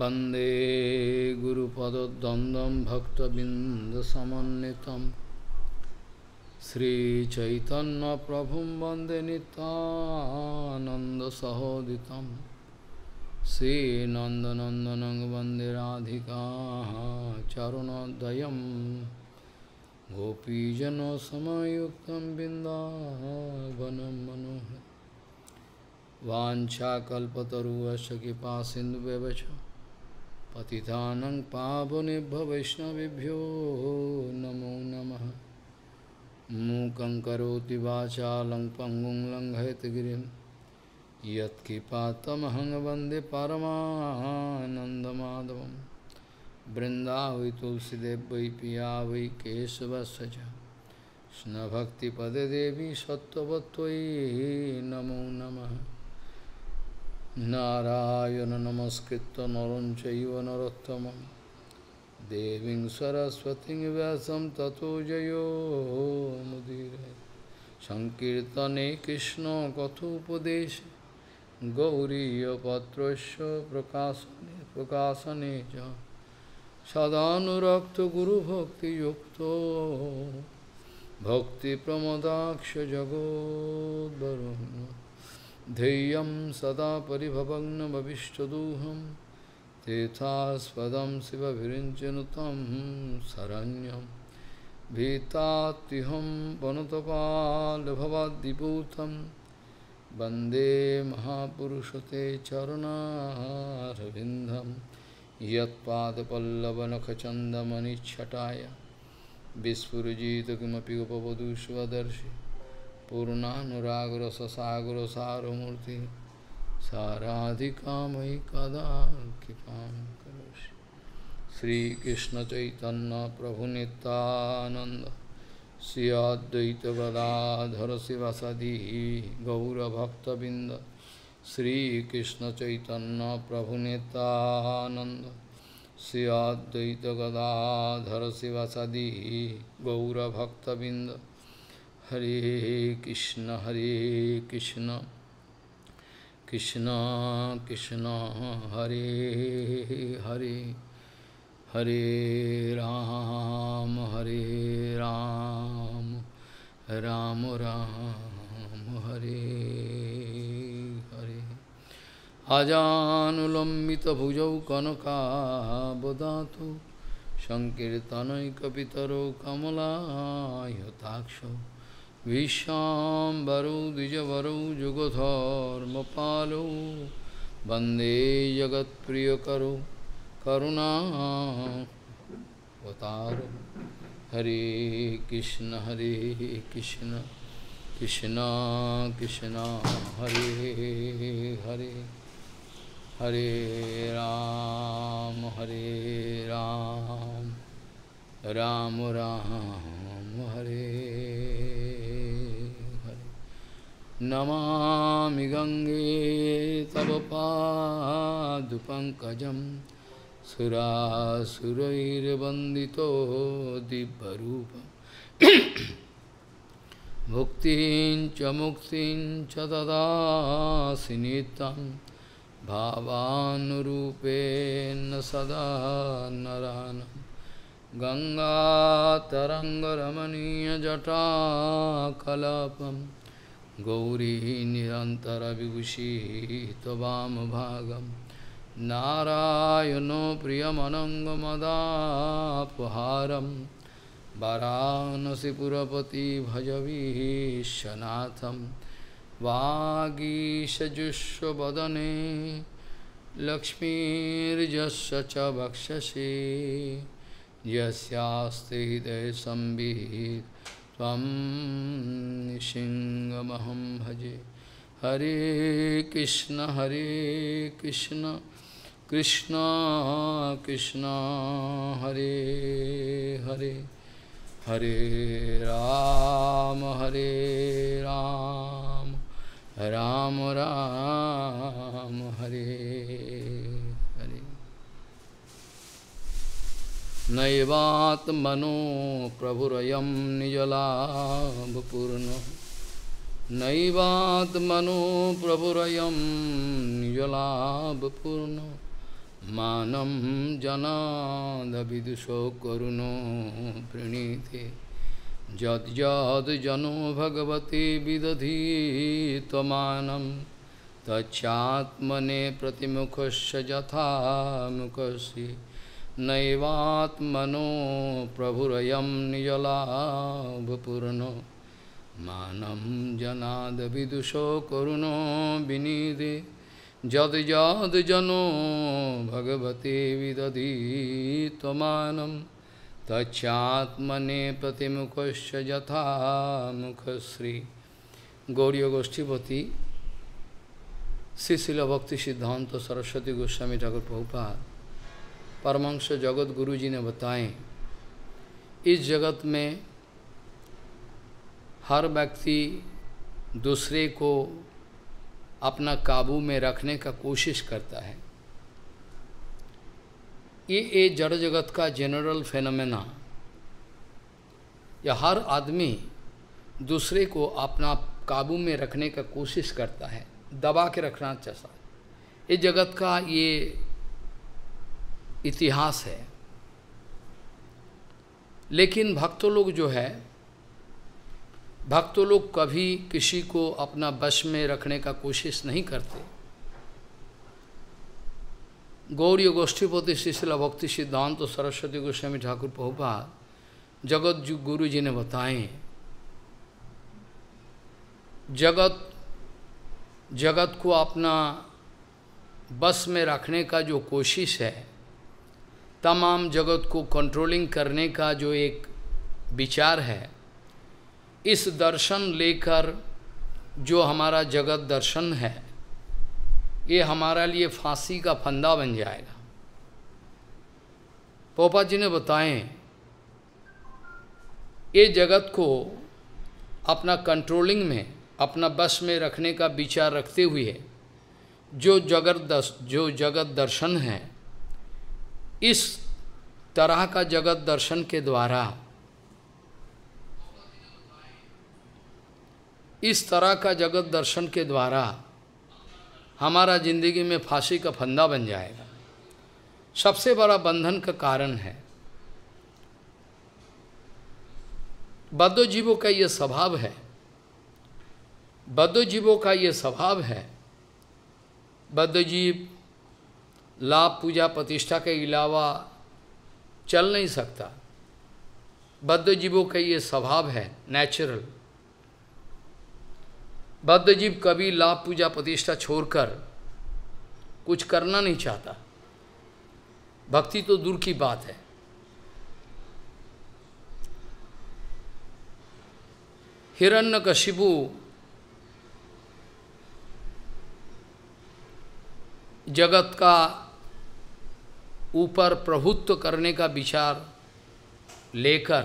वंदे वन्दे भक्तबिंदसमित श्रीचैतन प्रभु वंदे नितानन्दसहोदितं श्रीनंदनंदन वन्दे राधिका गोपीजन गोपीजनसमयुक्तं बिन्दावनं मनोहर वाञ्छाकल्पतरुवश कृपा सिन्धुव्यवच पतितानं पावनेभ्य वैष्णवभ्यो नमो नम मूक करोति वाचालं पङ्गुं लङ्घयतगिरिं यत्किपातमहं वन्दे परमानन्दमाधवं तुलसीदेव वै पिया वै केशवस्य च कृष्णभक्तिपदे नमो नमः नारायण नमस्कृत नर चैव नरोत्तमं देवीं सरस्वतीं व्यासं ततो जयो मुदिरे सङ्कीर्तने कृष्णकथोपदेश गौरीयपत्रस्य प्रकाशने प्रकाशने च सदानुरक्तगुरुभक्तियुक्तो भक्तिप्रमदाक्ष जगोद्वरुण् ध्येयं सदा परिभवङ्गमविष्टदूहं तेथास्पदं शिवभिरिञ्चनुतं शरण्यं भीतातिहं वनुतपालभवद्दिपूतं वन्दे महापुरुषते चरणं यत्पादपल्लवनखचन्दमनिच्छटाय विस्फुरजित किमपि उपवदुष्व पूर्णानुराग सागर सारूर्ति साराधिका मयि कदा कृपा श्रीकृष्ण चैतन्य प्रभु नितानंद श्री गदाधर गदाधर शिवसदी गौरभक्तबिंद श्रीकृष्ण चैतन्य प्रभु नितानंद श्री गदाधर शिव शिवसदी गौरभक्तबिंद হরে কৃষ্ণ হরে কৃষ্ণ কৃষ্ণ কৃষ্ণ হরে হরে হরে রাম হরে রাম রাম রাম হরে হরে আজানুলম্বিত ভুজৌ কনকাবদাত সংকীর্তনৈকপিতর কমলায়তাক্ষ विश्वाम्बरो द्विजवरो जुगधर्मपालो वन्दे करुणा करुणावतारो हरे कृष्ण हरे कृष्ण कृष्ण कृष्ण हरे हरे हरे राम हरे राम राम राम हरे नमा गंगे तव पादुपङ्कजं सुरासुरैर्वन्दितो दिव्यरूपम् भुक्तिं मुक्ति मुक्तिं च ददासि नित्यं भावानुरूपेण सदा नरानं गङ्गातरङ्गरमणीयजटाकलापम् गौरी निरंतर निरन्तरविभूषी त्ववामभागं नारायणो प्रियमनङ्गमदापहारं वाराणसीपुरपति भजवीशनाथ वागीशजुष्वदने लक्ष्मीर्यस्य च वक्षसि यस्यास्ति हृदयसंवित् त्वं सिंहमहं भजे हरे कृष्ण हरे कृष्ण कृष्ण कृष्ण हरे हरे हरे राम हरे राम राम राम हरे नैवात्मनो प्रभुरयं निजलाभपूर्णः नैवात्मनो प्रभुरयं निजलाभपूर्ण मानं जनादविदुषो करुणो प्रणीते यद्यद्जनो भगवते विदधि त्वमानं तच्चात्मने प्रतिमुखस्य यथा मुखस्य नैवात्मनो प्रभुरयं निजलाभपूर्णो मानं जनादविदुषो करुणो विनीदे यद्यद्जनो भगवते विदधि त्वमानं तच्चात्मने प्रतिमुखश्च यथा मुखश्री गौर्यगोष्ठीपति श्री शिल भक्ति सिद्धांत सरस्वती गोस्वामी ठाकुर प्रभुपाद परमंश जगत गुरु जी ने बताए इस जगत में हर व्यक्ति दूसरे को अपना काबू में रखने का कोशिश करता है ये ये जड़ जगत का जनरल फेनोमेना या हर आदमी दूसरे को अपना काबू में रखने का कोशिश करता है दबा के रखना चाहता है इस जगत का ये इतिहास है लेकिन भक्त लोग जो है भक्त लोग कभी किसी को अपना बश में रखने का कोशिश नहीं करते गौरी गोष्ठीपति शिशिला भक्ति सिद्धांत सरस्वती गोस्वामी ठाकुर पहुपा जगत जु गुरु जी ने बताए जगत जगत को अपना बस में रखने का जो कोशिश है तमाम जगत को कंट्रोलिंग करने का जो एक विचार है इस दर्शन लेकर जो हमारा जगत दर्शन है ये हमारा लिए फांसी का फंदा बन जाएगा पोपा जी ने बताए ये जगत को अपना कंट्रोलिंग में अपना बस में रखने का विचार रखते हुए जो जगत दस जो जगत दर्शन है इस तरह का जगत दर्शन के द्वारा इस तरह का जगत दर्शन के द्वारा हमारा जिंदगी में फांसी का फंदा बन जाएगा सबसे बड़ा बंधन का कारण है बद्ध जीवों का यह स्वभाव है बद्ध जीवों का यह स्वभाव है बद्ध जीव लाभ पूजा प्रतिष्ठा के अलावा चल नहीं सकता बद्ध जीवों का ये स्वभाव है नेचुरल बद्ध जीव कभी लाभ पूजा प्रतिष्ठा छोड़कर कुछ करना नहीं चाहता भक्ति तो दूर की बात है हिरण्य कशिपु जगत का ऊपर प्रभुत्व करने का विचार लेकर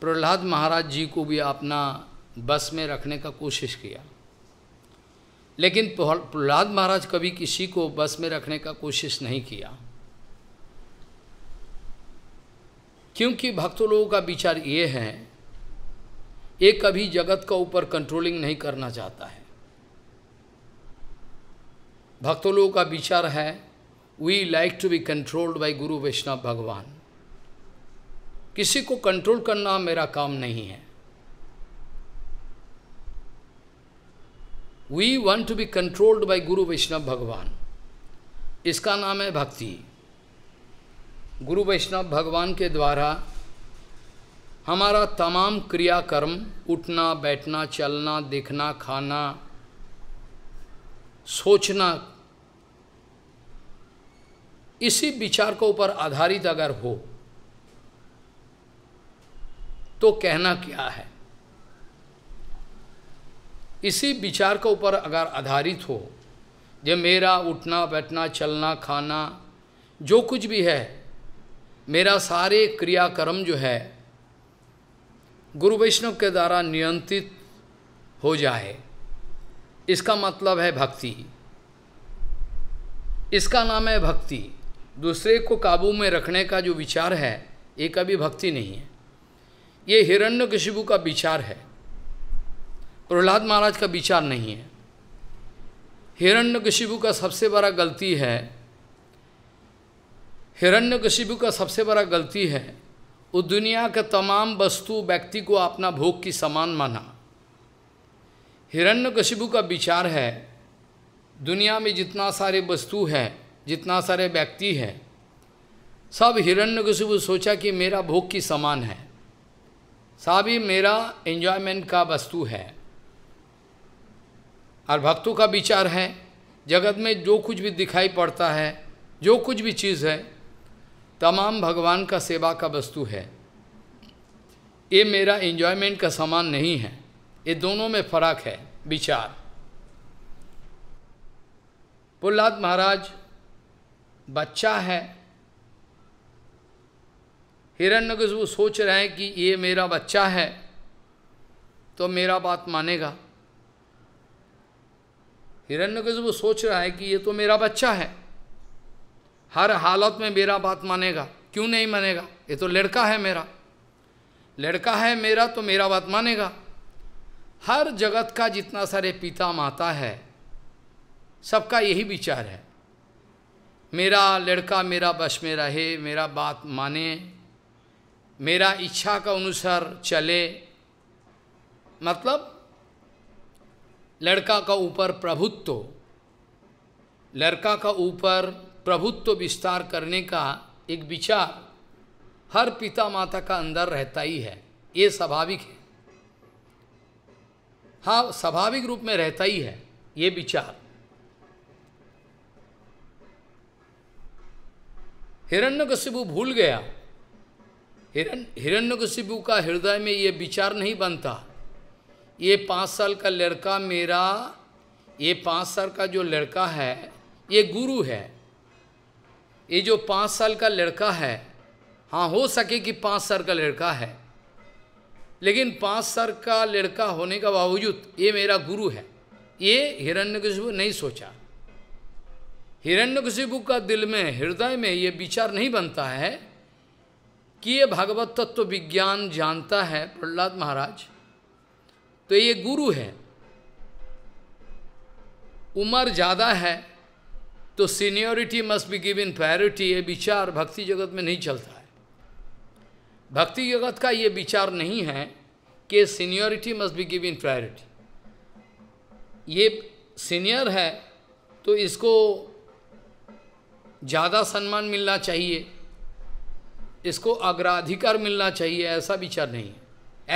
प्रहलाद महाराज जी को भी अपना बस में रखने का कोशिश किया लेकिन प्रहलाद महाराज कभी किसी को बस में रखने का कोशिश नहीं किया क्योंकि भक्तों लोगों का विचार ये है ये कभी जगत का ऊपर कंट्रोलिंग नहीं करना चाहता है भक्तों लोगों का विचार है we like to be controlled by Guru Vishnu Bhagavan. किसी को कंट्रोल करना मेरा काम नहीं है we want to be controlled by गुरु वैष्णव भगवान इसका नाम है भक्ति गुरु वैष्णव भगवान के द्वारा हमारा तमाम क्रियाकर्म उठना बैठना चलना देखना खाना सोचना इसी विचार के ऊपर आधारित अगर हो तो कहना क्या है इसी विचार के ऊपर अगर आधारित हो जो मेरा उठना बैठना चलना खाना जो कुछ भी है मेरा सारे क्रियाक्रम जो है गुरु वैष्णव के द्वारा नियंत्रित हो जाए इसका मतलब है भक्ति इसका नाम है भक्ति दूसरे को काबू में रखने का जो विचार है ये कभी भक्ति नहीं है ये हिरण्यकशिपु का विचार है प्रहलाद महाराज का विचार नहीं है हिरण्यकशिपु का सबसे बड़ा गलती है हिरण्यकशिपु का सबसे बड़ा गलती है वो दुनिया का तमाम वस्तु व्यक्ति को अपना भोग की समान माना हिरण्यकशिपु का विचार है दुनिया में जितना सारे वस्तु है जितना सारे व्यक्ति हैं सब हिरण्यकशिपु सोचा कि मेरा भोग की समान है सभी मेरा एंजॉयमेंट का वस्तु है और भक्तों का विचार है जगत में जो कुछ भी दिखाई पड़ता है जो कुछ भी चीज़ है तमाम भगवान का सेवा का वस्तु है ये मेरा एंजॉयमेंट का सामान नहीं है ये दोनों में फर्क है विचार प्रहलाद महाराज बच्चा है हिरण्यकशिपु सोच रहे हैं कि ये मेरा बच्चा है तो मेरा बात मानेगा हिरण्यकशिपु सोच रहा है कि ये तो मेरा बच्चा है हर हालत में मेरा बात मानेगा क्यों नहीं मानेगा ये तो लड़का है मेरा लड़का है मेरा तो मेरा बात मानेगा हर जगत का जितना सारे पिता माता है सबका यही विचार है मेरा लड़का मेरा बस में रहे मेरा बात माने मेरा इच्छा का अनुसार चले मतलब लड़का का ऊपर प्रभुत्व लड़का का ऊपर प्रभुत्व विस्तार करने का एक विचार हर पिता माता का अंदर रहता ही है ये स्वाभाविक है हाँ स्वाभाविक रूप में रहता ही है ये विचार हिरण्यकशिपु भूल गया हिरण हिरण्यकशिपु का हृदय में ये विचार नहीं बनता ये पाँच साल का लड़का मेरा ये पाँच साल का जो लड़का है ये गुरु है ये जो पाँच साल का लड़का है हाँ हो सके कि पाँच साल का लड़का है लेकिन पाँच साल का लड़का होने का बावजूद ये मेरा गुरु है ये हिरण्यकशिपु नहीं सोचा हिरण्यकशिपु का दिल में हृदय में ये विचार नहीं बनता है कि ये भागवत तत्व तो विज्ञान जानता है प्रहलाद महाराज तो ये गुरु है उम्र ज़्यादा है तो seniority must be in priority ये विचार भक्ति जगत में नहीं चलता है भक्ति जगत का ये विचार नहीं है कि seniority must be in priority ये सीनियर है तो इसको ज़्यादा सम्मान मिलना चाहिए इसको अग्राधिकार मिलना चाहिए ऐसा विचार नहीं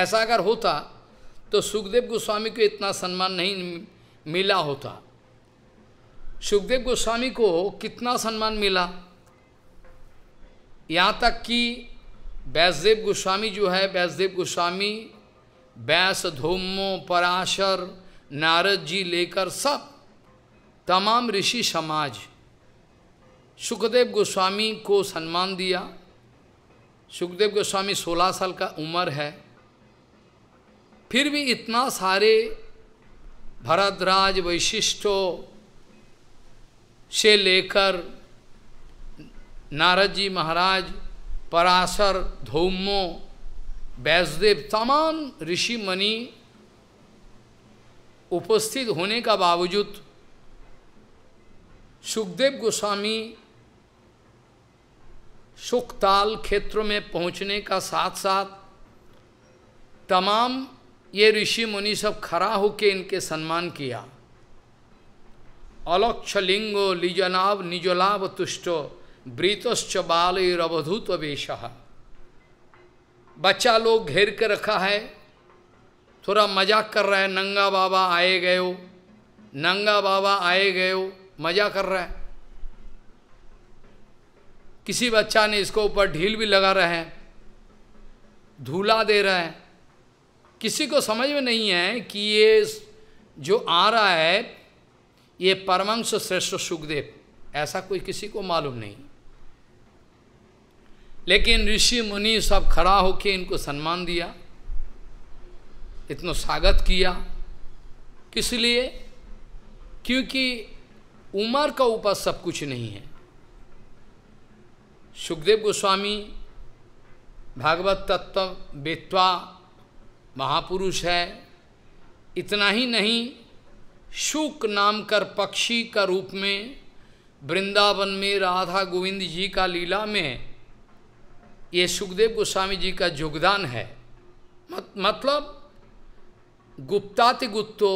ऐसा अगर होता तो सुखदेव गोस्वामी को इतना सम्मान नहीं मिला होता सुखदेव गोस्वामी को कितना सम्मान मिला यहाँ तक कि वैसदेव गोस्वामी जो है वैसदेव गोस्वामी वैस धूमो पराशर नारद जी लेकर सब तमाम ऋषि समाज सुखदेव गोस्वामी को सम्मान दिया सुखदेव गोस्वामी 16 साल का उम्र है फिर भी इतना सारे भरतराज वैशिष्टों से लेकर नारद जी महाराज पराशर धौमो वैष्णदेव तमाम ऋषि मणि उपस्थित होने का बावजूद सुखदेव गोस्वामी सुखताल क्षेत्र में पहुंचने का साथ साथ तमाम ये ऋषि मुनि सब खड़ा होके इनके सम्मान किया अलक्ष लिंगो लिजनाभ निजलाभ तुष्टो ब्रीतश्च बाल अवधुत वेश बच्चा लोग घेर के रखा है थोड़ा मजाक कर रहा है नंगा बाबा आए गए हो नंगा बाबा आए गए हो मजा कर रहा है किसी बच्चा ने इसको ऊपर ढील भी लगा रहे हैं धूला दे रहे हैं किसी को समझ में नहीं है कि ये जो आ रहा है ये परमंश श्रेष्ठ सुखदेव ऐसा कोई किसी को मालूम नहीं लेकिन ऋषि मुनि सब खड़ा होके इनको सम्मान दिया इतना स्वागत किया किस लिए क्योंकि उम्र का ऊपर सब कुछ नहीं है सुखदेव गोस्वामी भागवत तत्व बेतवा महापुरुष है इतना ही नहीं शुक नाम कर पक्षी का रूप में वृंदावन में राधा गोविंद जी का लीला में ये सुखदेव गोस्वामी जी का योगदान है मत, मतलब गुप्ताति गुप्तो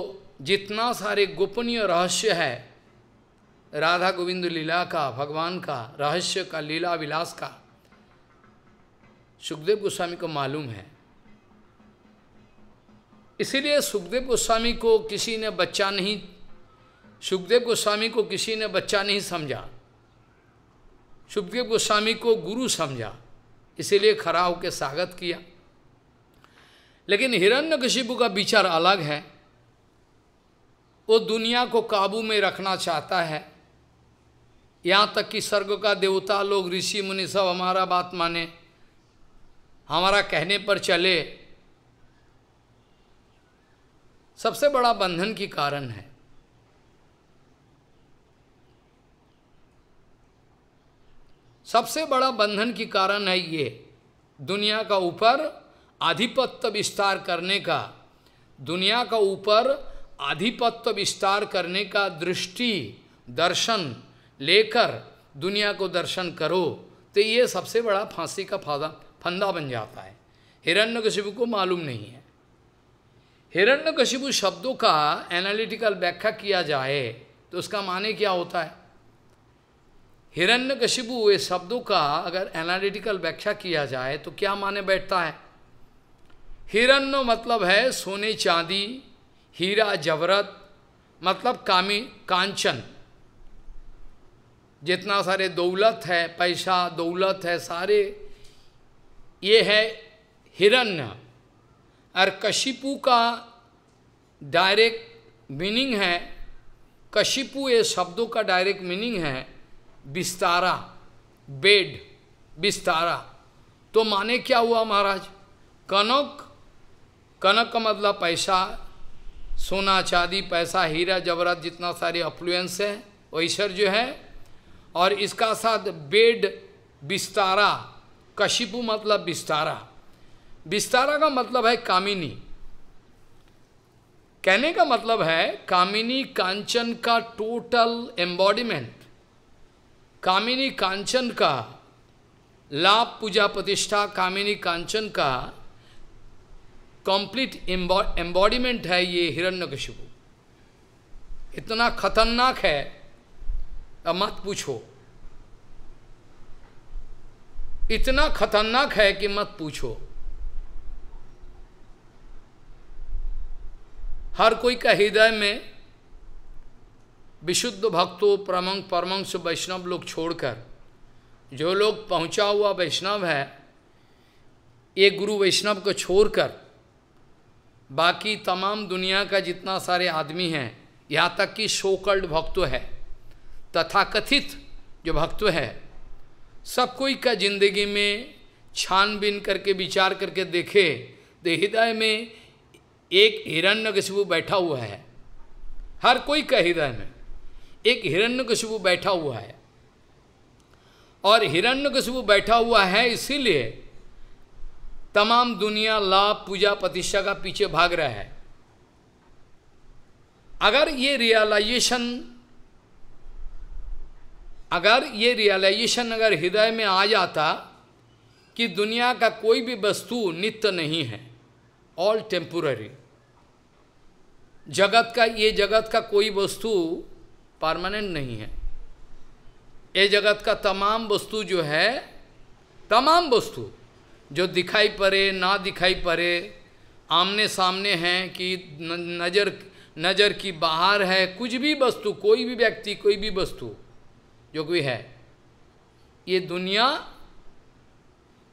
जितना सारे गोपनीय रहस्य है राधा गोविंद लीला का भगवान का रहस्य का लीला विलास का सुखदेव गोस्वामी को मालूम है इसीलिए सुखदेव गोस्वामी को किसी ने बच्चा नहीं सुखदेव गोस्वामी को किसी ने बच्चा नहीं समझा सुखदेव गोस्वामी को गुरु समझा इसीलिए खड़ा होकर स्वागत किया लेकिन हिरण्यकशिपु का विचार अलग है वो दुनिया को काबू में रखना चाहता है यहाँ तक कि स्वर्ग का देवता लोग ऋषि मुनि सब हमारा बात माने हमारा कहने पर चले सबसे बड़ा बंधन की कारण है सबसे बड़ा बंधन की कारण है ये दुनिया का ऊपर आधिपत्य विस्तार करने का दुनिया का ऊपर आधिपत्य विस्तार करने का दृष्टि दर्शन लेकर दुनिया को दर्शन करो तो ये सबसे बड़ा फांसी का फादा फंदा बन जाता है हिरण्यकशिपु को मालूम नहीं है हिरण्यकशिपु शब्दों का एनालिटिकल व्याख्या किया जाए तो उसका माने क्या होता है हिरण्य ये शब्दों का अगर एनालिटिकल व्याख्या किया जाए तो क्या माने बैठता है हिरण्य मतलब है सोने चांदी हीरा जवरत मतलब कामी कांचन जितना सारे दौलत है पैसा दौलत है सारे ये है हिरण्य और कशिपु का डायरेक्ट मीनिंग है कशिपु ये शब्दों का डायरेक्ट मीनिंग है बिस्तारा बेड बिस्तारा तो माने क्या हुआ महाराज कनक कनक का मतलब पैसा सोना चांदी पैसा हीरा जवरात जितना सारे अफ्लुएंस है ऐश्वर्य है और इसका साथ बेड विस्तारा कशिपु मतलब विस्तारा विस्तारा का मतलब है कामिनी कहने का मतलब है कामिनी कांचन का टोटल एम्बॉडीमेंट कामिनी कांचन का लाभ पूजा प्रतिष्ठा कामिनी कांचन का कंप्लीट एम्बॉडीमेंट है ये हिरण्यकशिपु इतना खतरनाक है अब मत पूछो इतना खतरनाक है कि मत पूछो हर कोई का हृदय में विशुद्ध भक्तों परमंग से वैष्णव लोग छोड़कर जो लोग पहुंचा हुआ वैष्णव है ये गुरु वैष्णव को छोड़कर बाकी तमाम दुनिया का जितना सारे आदमी हैं यहाँ तक कि शोकल्ड भक्त है तथाकथित जो भक्त है सब कोई का जिंदगी में छानबीन करके विचार करके देखे तो हृदय में एक हिरण्यकशिपु बैठा हुआ है हर कोई का हृदय में एक हिरण्यकशिपु बैठा हुआ है और हिरण्यकशिपु बैठा हुआ है इसीलिए तमाम दुनिया लाभ पूजा प्रतिष्ठा का पीछे भाग रहा है अगर ये रियलाइजेशन अगर ये रियलाइजेशन अगर हृदय में आ जाता कि दुनिया का कोई भी वस्तु नित्य नहीं है ऑल टेम्पोररी जगत का ये जगत का कोई वस्तु परमानेंट नहीं है ये जगत का तमाम वस्तु जो है तमाम वस्तु जो दिखाई पड़े ना दिखाई पड़े आमने सामने हैं कि नज़र नज़र की बाहर है कुछ भी वस्तु कोई भी व्यक्ति कोई भी वस्तु जो भी है ये दुनिया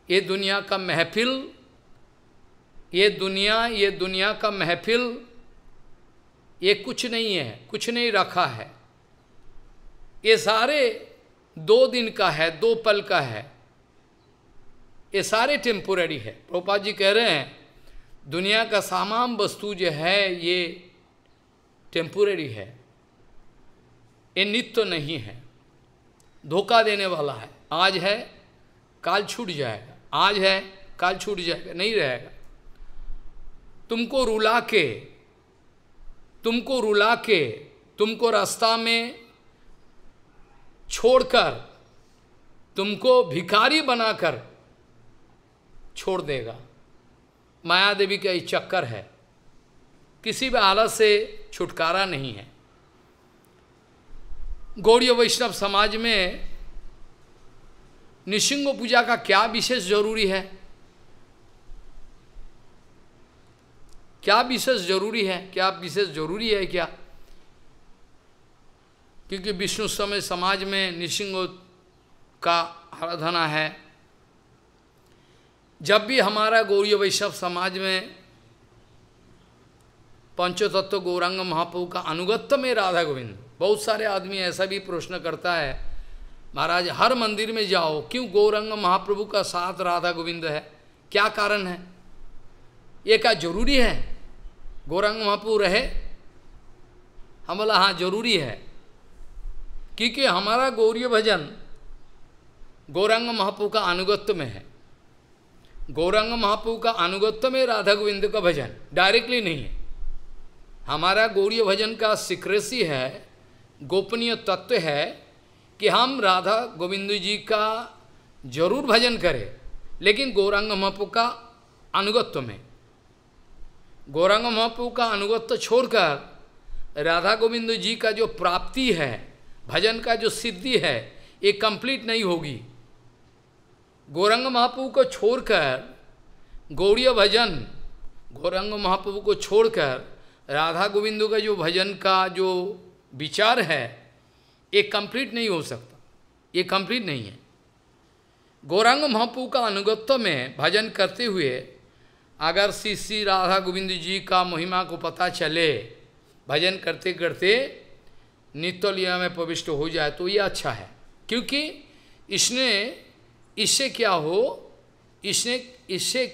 ये दुनिया का महफिल ये दुनिया ये दुनिया का महफिल ये कुछ नहीं है कुछ नहीं रखा है ये सारे दो दिन का है दो पल का है ये सारे टेम्पोरेरी है प्रोपा जी कह रहे हैं दुनिया का सामान वस्तु जो है ये टेम्पोरेरी है ये नित्य नहीं है धोखा देने वाला है आज है काल छूट जाएगा आज है काल छूट जाएगा नहीं रहेगा तुमको रुला के तुमको रुला के तुमको रास्ता में छोड़कर तुमको भिखारी बनाकर छोड़ देगा माया देवी का ये चक्कर है किसी भी हालत से छुटकारा नहीं है गौरी वैष्णव समाज में निशिंग पूजा का क्या विशेष जरूरी है क्या विशेष जरूरी है क्या विशेष जरूरी है क्या क्योंकि विष्णु समय समाज में निशिंग का आराधना है जब भी हमारा गौरी वैष्णव समाज में पंचोतत्व गौरांग महाप्रभु का अनुगत्य में राधा गोविंद बहुत सारे आदमी ऐसा भी प्रश्न करता है महाराज हर मंदिर में जाओ क्यों गौरंग महाप्रभु का साथ राधा गोविंद है क्या कारण है ये क्या जरूरी है गौरंग महाप्रभु रहे हम बोला हाँ जरूरी है क्योंकि हमारा गौरी भजन गौरंग महाप्रभु का अनुगत्य में है गौरंग महाप्रभु का अनुगत्य में राधा गोविंद का भजन डायरेक्टली नहीं है हमारा गौरी भजन का सिक्रेसी है गोपनीय तत्व है कि हम राधा गोविंद जी का जरूर भजन करें लेकिन गौरांग महापू का अनुगत्व में गौरांग महापू का अनुगत्व छोड़कर राधा गोविंद जी का जो प्राप्ति है भजन का जो सिद्धि है ये कंप्लीट नहीं होगी गौरंग महाप्रभु को छोड़कर गौरी भजन गौरंग महाप्रभु को छोड़कर राधा गोविंद का जो भजन का जो विचार है ये कंप्लीट नहीं हो सकता ये कंप्लीट नहीं है गौरांग महापू का अनुगत्व में भजन करते हुए अगर श्री श्री राधा गोविंद जी का महिमा को पता चले भजन करते करते नित्यलिया में प्रविष्ट हो जाए तो ये अच्छा है क्योंकि इसने इससे क्या हो इसने इससे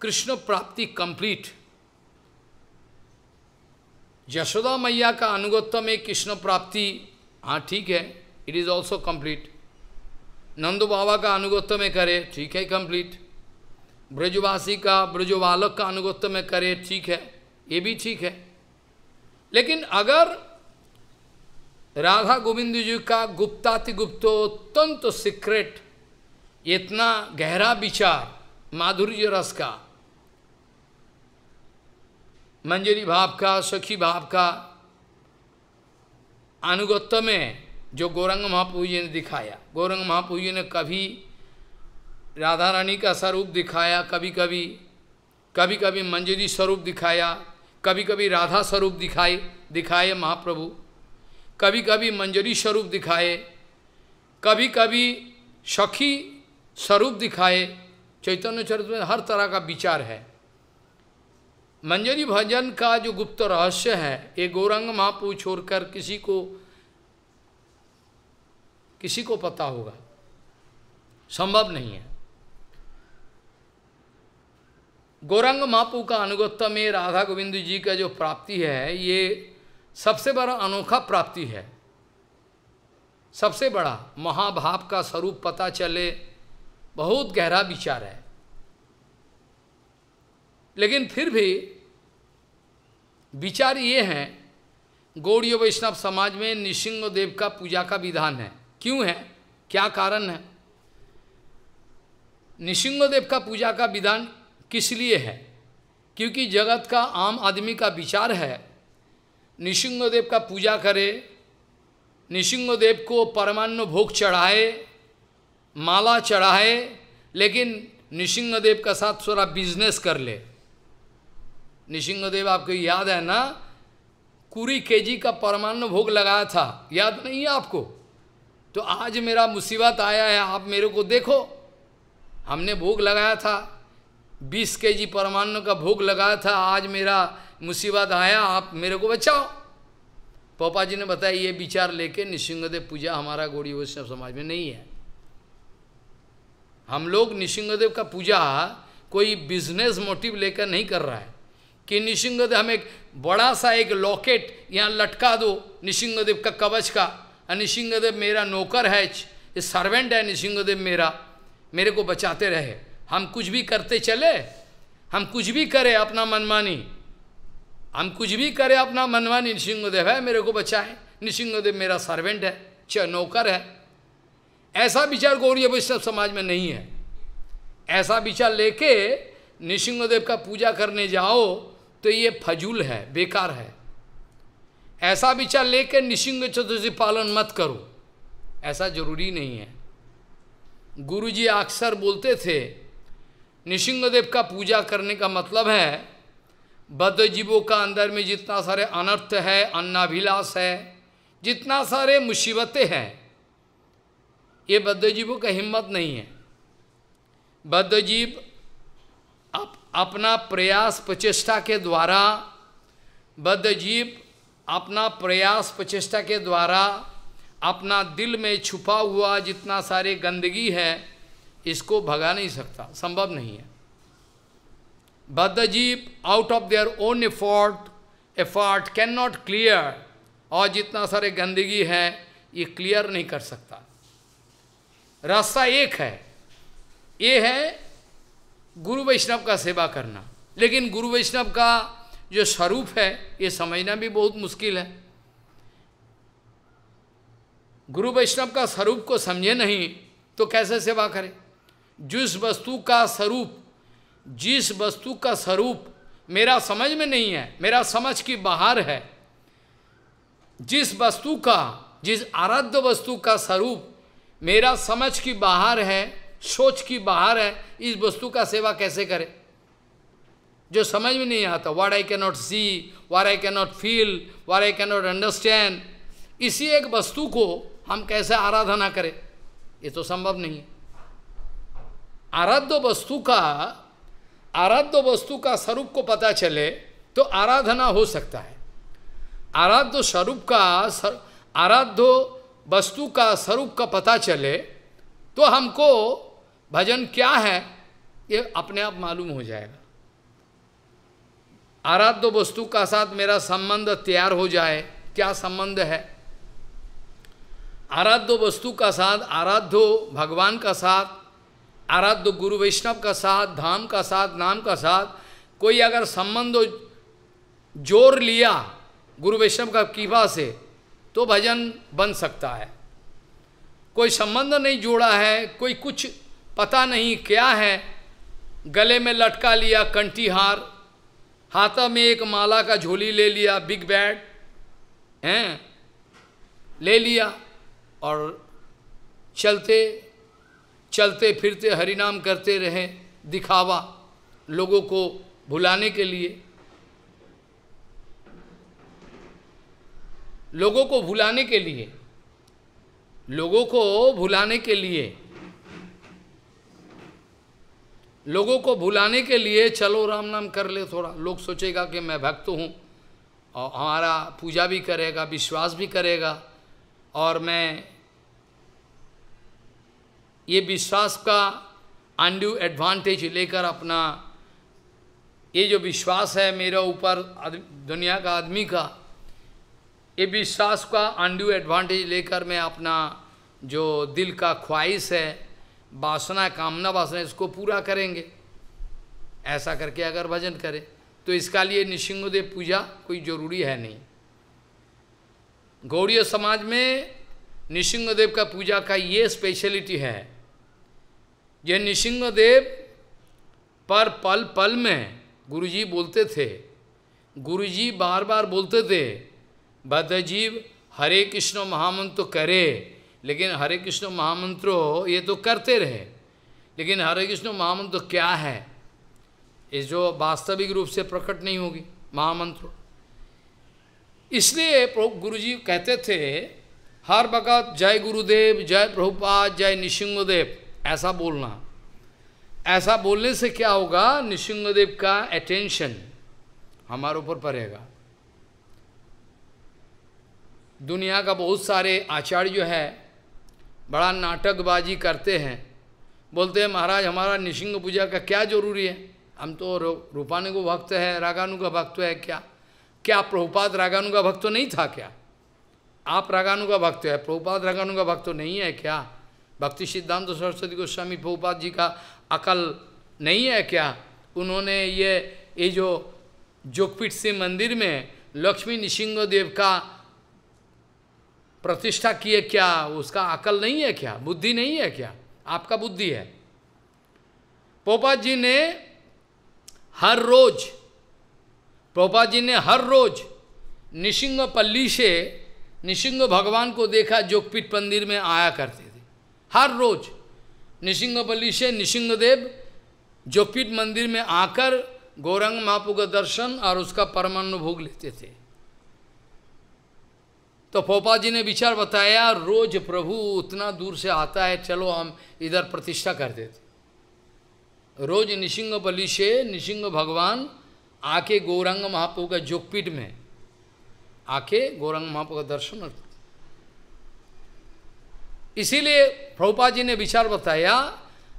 कृष्ण प्राप्ति कंप्लीट यशोदा मैया का अनुगत्व में कृष्ण प्राप्ति हाँ ठीक है it is also complete Nand Baba का अनुगत्य में करे ठीक है कंप्लीट ब्रजवासी का ब्रज बालक का अनुगत्व में करे ठीक है ये भी ठीक है लेकिन अगर राधा गोविंद जी का गुप्ताति गुप्तोतंत सीक्रेट इतना गहरा विचार माधुर्य रस का मंजरी भाव का सखी भाव का अनुगत्य में जो गौरंग महाप्रभु जी ने दिखाया गौरंग महाप्रभु जी ने कभी राधा रानी का स्वरूप दिखाया कभी कभी कभी कभी मंजरी स्वरूप दिखाया कभी कभी राधा स्वरूप दिखाए दिखाए महाप्रभु कभी कभी मंजरी स्वरूप दिखाए कभी कभी सखी स्वरूप दिखाए चैतन्य चरित्र में हर तरह का विचार है मंजरी भजन का जो गुप्त रहस्य है ये गौरंग महापू छोड़कर किसी को किसी को पता होगा संभव नहीं है गौरंग महापू का अनुगत्य में राधा गोविंद जी का जो प्राप्ति है ये सबसे बड़ा अनोखा प्राप्ति है सबसे बड़ा महाभाव का स्वरूप पता चले बहुत गहरा विचार है लेकिन फिर भी विचार ये हैं गौड़ीय वैष्णव समाज में निशिंग देव का पूजा का विधान है क्यों है क्या कारण है निशिंगदेव का पूजा का विधान किस लिए है क्योंकि जगत का आम आदमी का विचार है निसिंहदेव का पूजा करे निशिंगदेव को परमान्न भोग चढ़ाए माला चढ़ाए लेकिन निसिंहदेव का साथ थोड़ा बिजनेस कर ले निशिंगदेव आपको याद है ना कुरी केजी का परमाणु भोग लगाया था याद नहीं है आपको तो आज मेरा मुसीबत आया है आप मेरे को देखो हमने भोग लगाया था बीस के जी परमाणु का भोग लगाया था आज मेरा मुसीबत आया आप मेरे को बचाओ पापा जी ने बताया ये विचार लेके निशिंगदेव पूजा हमारा गौड़ी वैष्णव समाज में नहीं है हम लोग निशिंगदेव का पूजा कोई बिजनेस मोटिव लेकर नहीं कर रहा है कि निशिंगदेव हम एक बड़ा सा एक लॉकेट यहाँ लटका दो निशिंगदेव का कवच का निशिंगदेव मेरा नौकर है इस सर्वेंट है निशिंगदेव मेरा मेरे को बचाते रहे हम कुछ भी करते चले हम कुछ भी करें अपना मनमानी हम कुछ भी करें अपना मनमानी निशिंगदेव है मेरे को बचाए निशिंगदेव मेरा सर्वेंट है च नौकर है ऐसा विचार गौरी वैष्णव समाज में नहीं है ऐसा विचार लेके निशिंगदेव का पूजा करने जाओ तो ये फजूल है बेकार है ऐसा विचार लेकर निशिंग चतुर्थी पालन मत करो ऐसा जरूरी नहीं है गुरु जी अक्सर बोलते थे निशिंगदेव का पूजा करने का मतलब है बद्ध जीवों का अंदर में जितना सारे अनर्थ है अन्नाभिलाष है जितना सारे मुसीबतें हैं ये बद्ध जीवों का हिम्मत नहीं है बद्ध जीव आप अपना प्रयास प्रचेष्टा के द्वारा बद्ध जीव अपना प्रयास प्रचेष्टा के द्वारा अपना दिल में छुपा हुआ जितना सारे गंदगी है इसको भगा नहीं सकता संभव नहीं है बद्ध जीव out of their own effort effort can not clear और जितना सारे गंदगी है ये क्लियर नहीं कर सकता रास्ता एक है ये है गुरु वैष्णव का सेवा करना लेकिन गुरु वैष्णव का जो स्वरूप है ये समझना भी बहुत मुश्किल है गुरु वैष्णव का स्वरूप को समझे नहीं तो कैसे सेवा करें जिस वस्तु का स्वरूप जिस वस्तु का स्वरूप मेरा समझ में नहीं है मेरा समझ की बाहर है जिस वस्तु का जिस आराध्य वस्तु का स्वरूप मेरा समझ की बाहर है सोच की बाहर है इस वस्तु का सेवा कैसे करें जो समझ में नहीं आता what I cannot see what I cannot feel what I cannot understand इसी एक वस्तु को हम कैसे आराधना करें ये तो संभव नहीं है आराध्य वस्तु का आराध्य वस्तु का स्वरूप को पता चले तो आराधना हो सकता है आराध्य स्वरूप का आराध्य वस्तु का स्वरूप का पता चले तो हमको भजन क्या है ये अपने आप मालूम हो जाएगा आराध्य वस्तु का साथ मेरा संबंध तैयार हो जाए क्या संबंध है आराध्य वस्तु का साथ आराध्य भगवान का साथ आराध्य गुरु वैष्णव का साथ धाम का साथ नाम का साथ कोई अगर संबंध जोर लिया गुरु वैष्णव का कीवा से तो भजन बन सकता है कोई संबंध नहीं जोड़ा है कोई कुछ पता नहीं क्या है गले में लटका लिया कंटी हार हाथा में एक माला का झोली ले लिया बिग बैड हैं ले लिया और चलते चलते फिरते हरिनाम करते रहे दिखावा लोगों को भुलाने के लिए लोगों को भुलाने के लिए लोगों को भुलाने के लिए लोगों को भुलाने के लिए चलो राम नाम कर ले थोड़ा लोग सोचेगा कि मैं भक्त हूँ और हमारा पूजा भी करेगा विश्वास भी करेगा और मैं ये विश्वास का अनड्यू एडवांटेज लेकर अपना ये जो विश्वास है मेरे ऊपर दुनिया का आदमी का ये विश्वास का अनड्यू एडवांटेज लेकर मैं अपना जो दिल का ख्वाहिश है वासना कामना वासना इसको पूरा करेंगे ऐसा करके अगर भजन करें तो इसका लिए निशिंगदेव पूजा कोई जरूरी है नहीं गौड़ीय समाज में निशिंगदेव का पूजा का ये स्पेशलिटी है यह निशिंगदेव पर पल पल में गुरुजी बोलते थे गुरुजी बार बार बोलते थे बदजीव हरे कृष्ण महामंत्र तो करे लेकिन हरे कृष्ण महामंत्रो ये तो करते रहे लेकिन हरे कृष्ण महामंत्र क्या है ये जो वास्तविक रूप से प्रकट नहीं होगी महामंत्र इसलिए गुरु जी कहते थे हर वक़्त जय गुरुदेव जय प्रभुपाद जय निशिंगदेव ऐसा बोलना ऐसा बोलने से क्या होगा निशिंगदेव का अटेंशन हमारे ऊपर पड़ेगा दुनिया का बहुत सारे आचार्य जो है बड़ा नाटकबाजी करते हैं बोलते हैं महाराज हमारा निशिंग पूजा का क्या जरूरी है हम तो रूपानु को भक्त है रागानु का भक्त है क्या क्या प्रभुपाद रागानु का भक्त नहीं था क्या आप रागानु का भक्त है प्रभुपाद रागानु का भक्त नहीं है क्या भक्ति सिद्धांत सरस्वती गोस्वामी प्रभुपाद जी का अकल नहीं है क्या उन्होंने ये ये जो जोगपीठ से मंदिर में लक्ष्मी निशिंग देव का प्रतिष्ठा किए क्या उसका अकल नहीं है क्या बुद्धि नहीं है क्या आपका बुद्धि है पोपा जी ने हर रोज पोपा जी ने हर रोज निशिंग पल्ली से निशिंग भगवान को देखा जोगपीठ मंदिर में आया करते थे हर रोज निशिंग पल्ली से निशिंग देव जोगपीठ मंदिर में आकर गौरंग मापू का दर्शन और उसका परमाणु भोग लेते थे तो पोपा जी ने विचार बताया रोज प्रभु उतना दूर से आता है चलो हम इधर प्रतिष्ठा कर देते रोज निशिंग बलि से निशिंग भगवान आके गौरंग महाप्रभु का जोगपीठ में आके गौरंग महाप्रभु का दर्शन इसीलिए प्रभुपा जी ने विचार बताया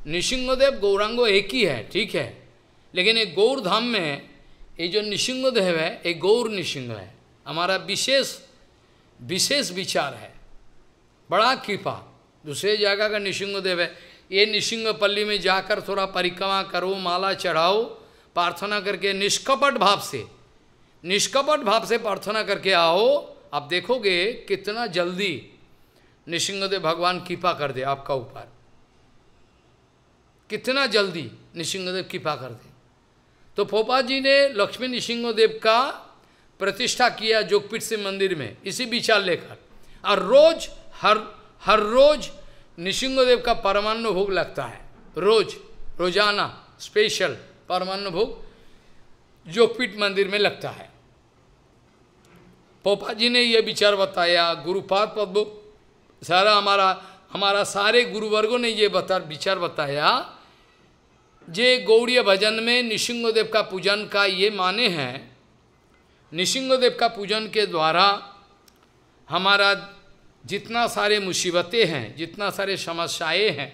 निशिंगदेव गौरांगो एक ही है ठीक है लेकिन एक गौर धाम में ये जो निशिंगदेव है ये गौर निशिंग है हमारा विशेष विशेष विचार है बड़ा कृपा दूसरे जगह का निशिंग देव है ये निशिंगपल्ली में जाकर थोड़ा परिक्रमा करो माला चढ़ाओ प्रार्थना करके निष्कपट भाव से निष्कपट भाव से प्रार्थना करके आओ आप देखोगे कितना जल्दी निशिंगदेव भगवान कृपा कर दे आपका ऊपर कितना जल्दी निशिंगदेव कृपा कर दे तो फोपा जी ने लक्ष्मी निशिंगदेव का प्रतिष्ठा किया जोगपीठ सिंह मंदिर में इसी विचार लेकर और रोज हर हर रोज निशिंगदेव का परमान्न भोग लगता है रोज रोजाना स्पेशल परमान्न भोग जोगपीठ मंदिर में लगता है पोपा जी ने यह विचार बताया गुरुपाद पद सारा हमारा हमारा सारे गुरुवर्गो ने ये बता विचार बताया जे गौड़ीय भजन में निशिंगदेव का पूजन का ये माने हैं निशिंगदेव का पूजन के द्वारा हमारा जितना सारे मुसीबतें हैं जितना सारे समस्याएं हैं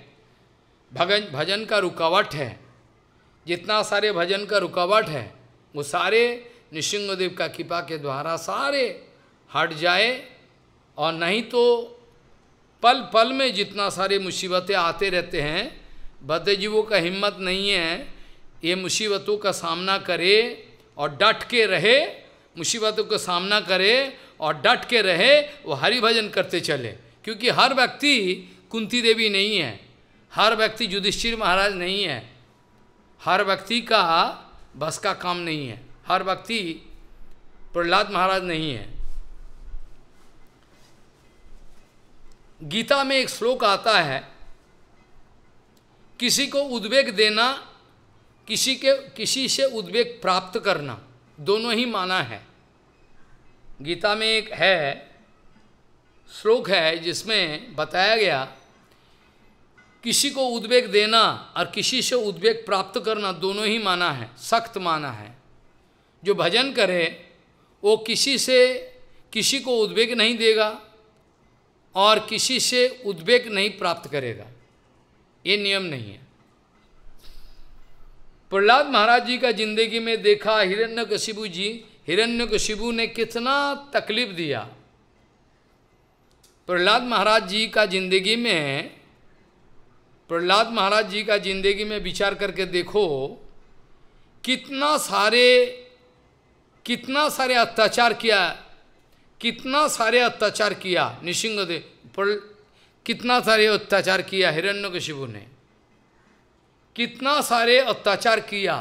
भगन भजन का रुकावट है जितना सारे भजन का रुकावट है वो सारे निशिंगदेव का कृपा के द्वारा सारे हट जाए और नहीं तो पल पल में जितना सारे मुसीबतें आते रहते हैं बद्रजीवों का हिम्मत नहीं है ये मुसीबतों का सामना करे और डट के रहे मुसीबतों का सामना करे और डट के रहे वो हरि भजन करते चले क्योंकि हर व्यक्ति कुंती देवी नहीं है हर व्यक्ति युधिष्ठिर महाराज नहीं है हर व्यक्ति का बस का काम नहीं है हर व्यक्ति प्रहलाद महाराज नहीं है गीता में एक श्लोक आता है किसी को उद्वेग देना किसी के किसी से उद्वेग प्राप्त करना दोनों ही माना है गीता में एक है श्लोक है जिसमें बताया गया किसी को उद्वेग देना और किसी से उद्वेग प्राप्त करना दोनों ही माना है सख्त माना है जो भजन करे वो किसी से किसी को उद्वेग नहीं देगा और किसी से उद्वेग नहीं प्राप्त करेगा ये नियम नहीं है प्रहलाद महाराज जी का जिंदगी में देखा हिरण्य कशिबु जी हिरण्य कशिबु ने कितना तकलीफ दिया प्रहलाद महाराज जी का जिंदगी में प्रहलाद महाराज जी का जिंदगी में विचार करके देखो कितना सारे कितना सारे अत्याचार किया कितना सारे अत्याचार किया निशिंग कितना सारे अत्याचार किया हिरण्य कशिबु ने कितना सारे अत्याचार किया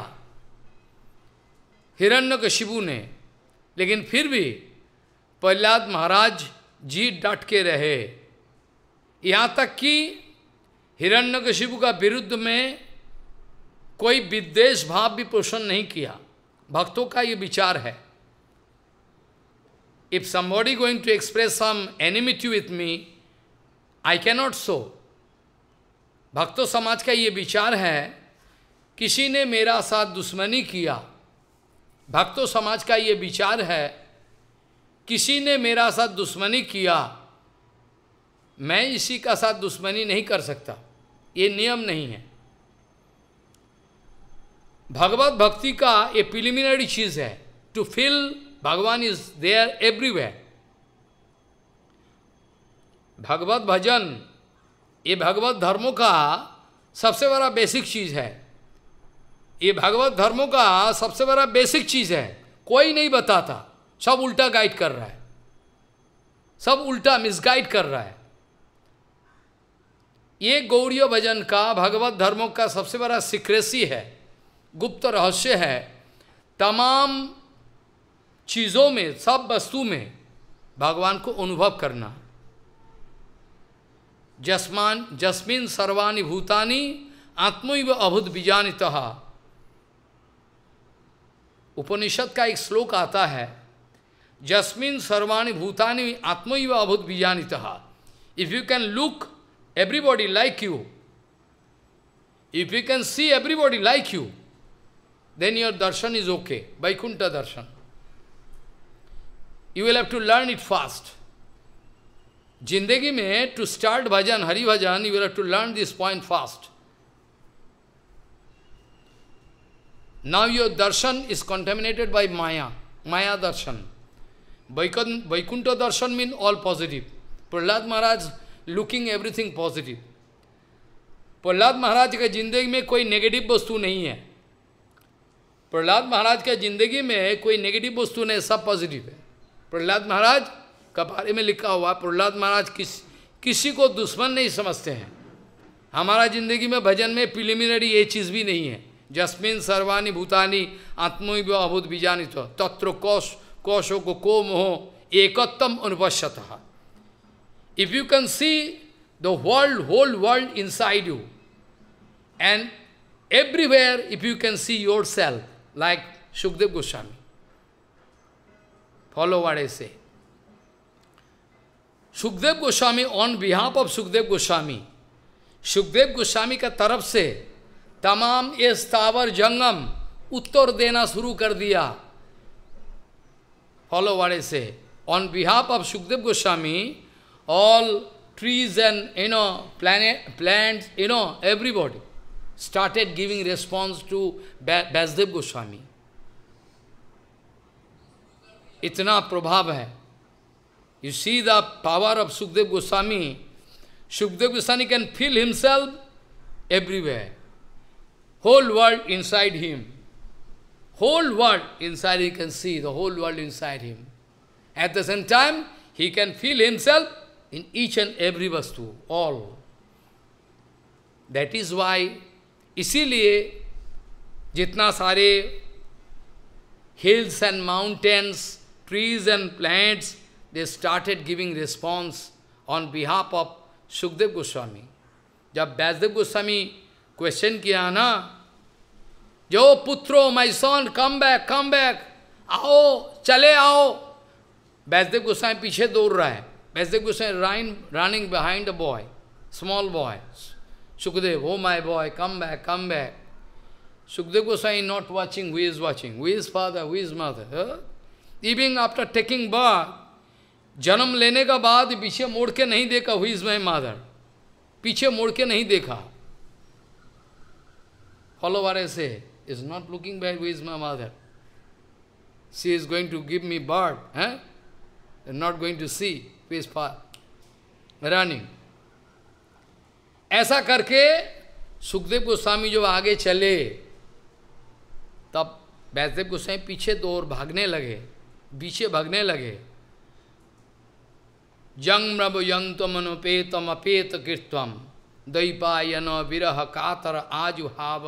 हिरण्य कशिबू ने लेकिन फिर भी प्रहलाद महाराज जी डट के रहे यहाँ तक कि हिरण्य कशिबू का विरुद्ध में कोई विद्वेश भाव भी पोषण नहीं किया भक्तों का ये विचार है if somebody going to express some enmity with me I cannot so भक्तों समाज का ये विचार है किसी ने मेरा साथ दुश्मनी किया भक्तों समाज का ये विचार है किसी ने मेरा साथ दुश्मनी किया मैं इसी का साथ दुश्मनी नहीं कर सकता ये नियम नहीं है भगवत भक्ति का ये प्रिलिमिनरी चीज़ है टू फील भगवान इज देयर एवरीवेयर भगवत भजन ये भगवत धर्मों का सबसे बड़ा बेसिक चीज़ है ये भगवत धर्मों का सबसे बड़ा बेसिक चीज़ है कोई नहीं बताता सब उल्टा गाइड कर रहा है सब उल्टा मिसगाइड कर रहा है ये गौरीय भजन का भगवत धर्मों का सबसे बड़ा सिक्रेसी है गुप्त रहस्य है तमाम चीज़ों में सब वस्तु में भगवान को अनुभव करना जस्मान जस्मिन सर्वाणी भूतानी आत्मैव अभुत बीजानित उपनिषद का एक श्लोक आता है जस्मिन सर्वाणी भूतानी आत्मैव अभुत बीजानित if you can look everybody like you if you can see everybody like you then your darshan is okay Vaikuntha darshan you will have to learn it fast जिंदगी में to start bhajan Hari bhajan you have to learn this point fast now your darshan is contaminated by maya maya darshan Vaikuntha darshan mean all positive Prahlad Maharaj looking everything positive Prahlad Maharaj के जिंदगी में कोई negative वस्तु नहीं है प्रहलाद महाराज के जिंदगी में कोई नेगेटिव वस्तु नहीं सब पॉजिटिव है प्रहलाद महाराज का बारे में लिखा हुआ प्रहलाद महाराज किस किसी को दुश्मन नहीं समझते हैं हमारा जिंदगी में भजन में प्रिलिमिनरी ये चीज़ भी नहीं है जस्मिन सर्वानी भूतानी आत्म अभूत बीजानी तो तत्र कौश कौशों को को मोह एकत्तम अनुपश्यत if you can see the world whole world inside you and everywhere if you can see yourself like Sukhdev Goswami follow वाड़े से Sukhdev Goswami on behalf of Sukhdev Goswami Sukhdev Goswami का तरफ से तमाम ये स्थावर जंगम उत्तर देना शुरू कर दिया फॉलो वाले से on behalf of Sukhdev Goswami all trees and you know planet plants, you know everybody started giving response to Vasudev Goswami इतना प्रभाव है You see the power of Sukdev Goswami. Sukdev Goswami can feel himself everywhere. Whole world inside him. Whole world inside he can see, the whole world inside him. At the same time, he can feel himself in each and every vastu, all. That is why, इसीलिए जितना सारे hills and mountains, trees and plants, they started giving response on behalf of Sukhdev Goswami. जब बैजदेव Goswami question किया ना जो पुत्रो my son come back come back आओ चले आओ बैजदेव गोस्वामी पीछे दौड़ रहा है Vyasdev Goswami running behind a boy small boy Sukhdev हो my boy come back come back Sukhdev Goswami not watching who is watching who is father who is mother leaving after taking birth जन्म लेने का बाद पीछे मोड़ के नहीं देखा हुई इज माई माधर पीछे मोड़ के नहीं देखा फॉलोवर ऐसे is not looking back who is my she is going to give me birth he not going to see page far running ऐसा करके सुखदेव गोस्वामी जो आगे चले तब वैसदेव गोस्वामी पीछे और भागने लगे पीछे भागने लगे जंग मृब यंतमनुपेतम अपेत कृत्वम दैपायन विरह कातर आजुहाव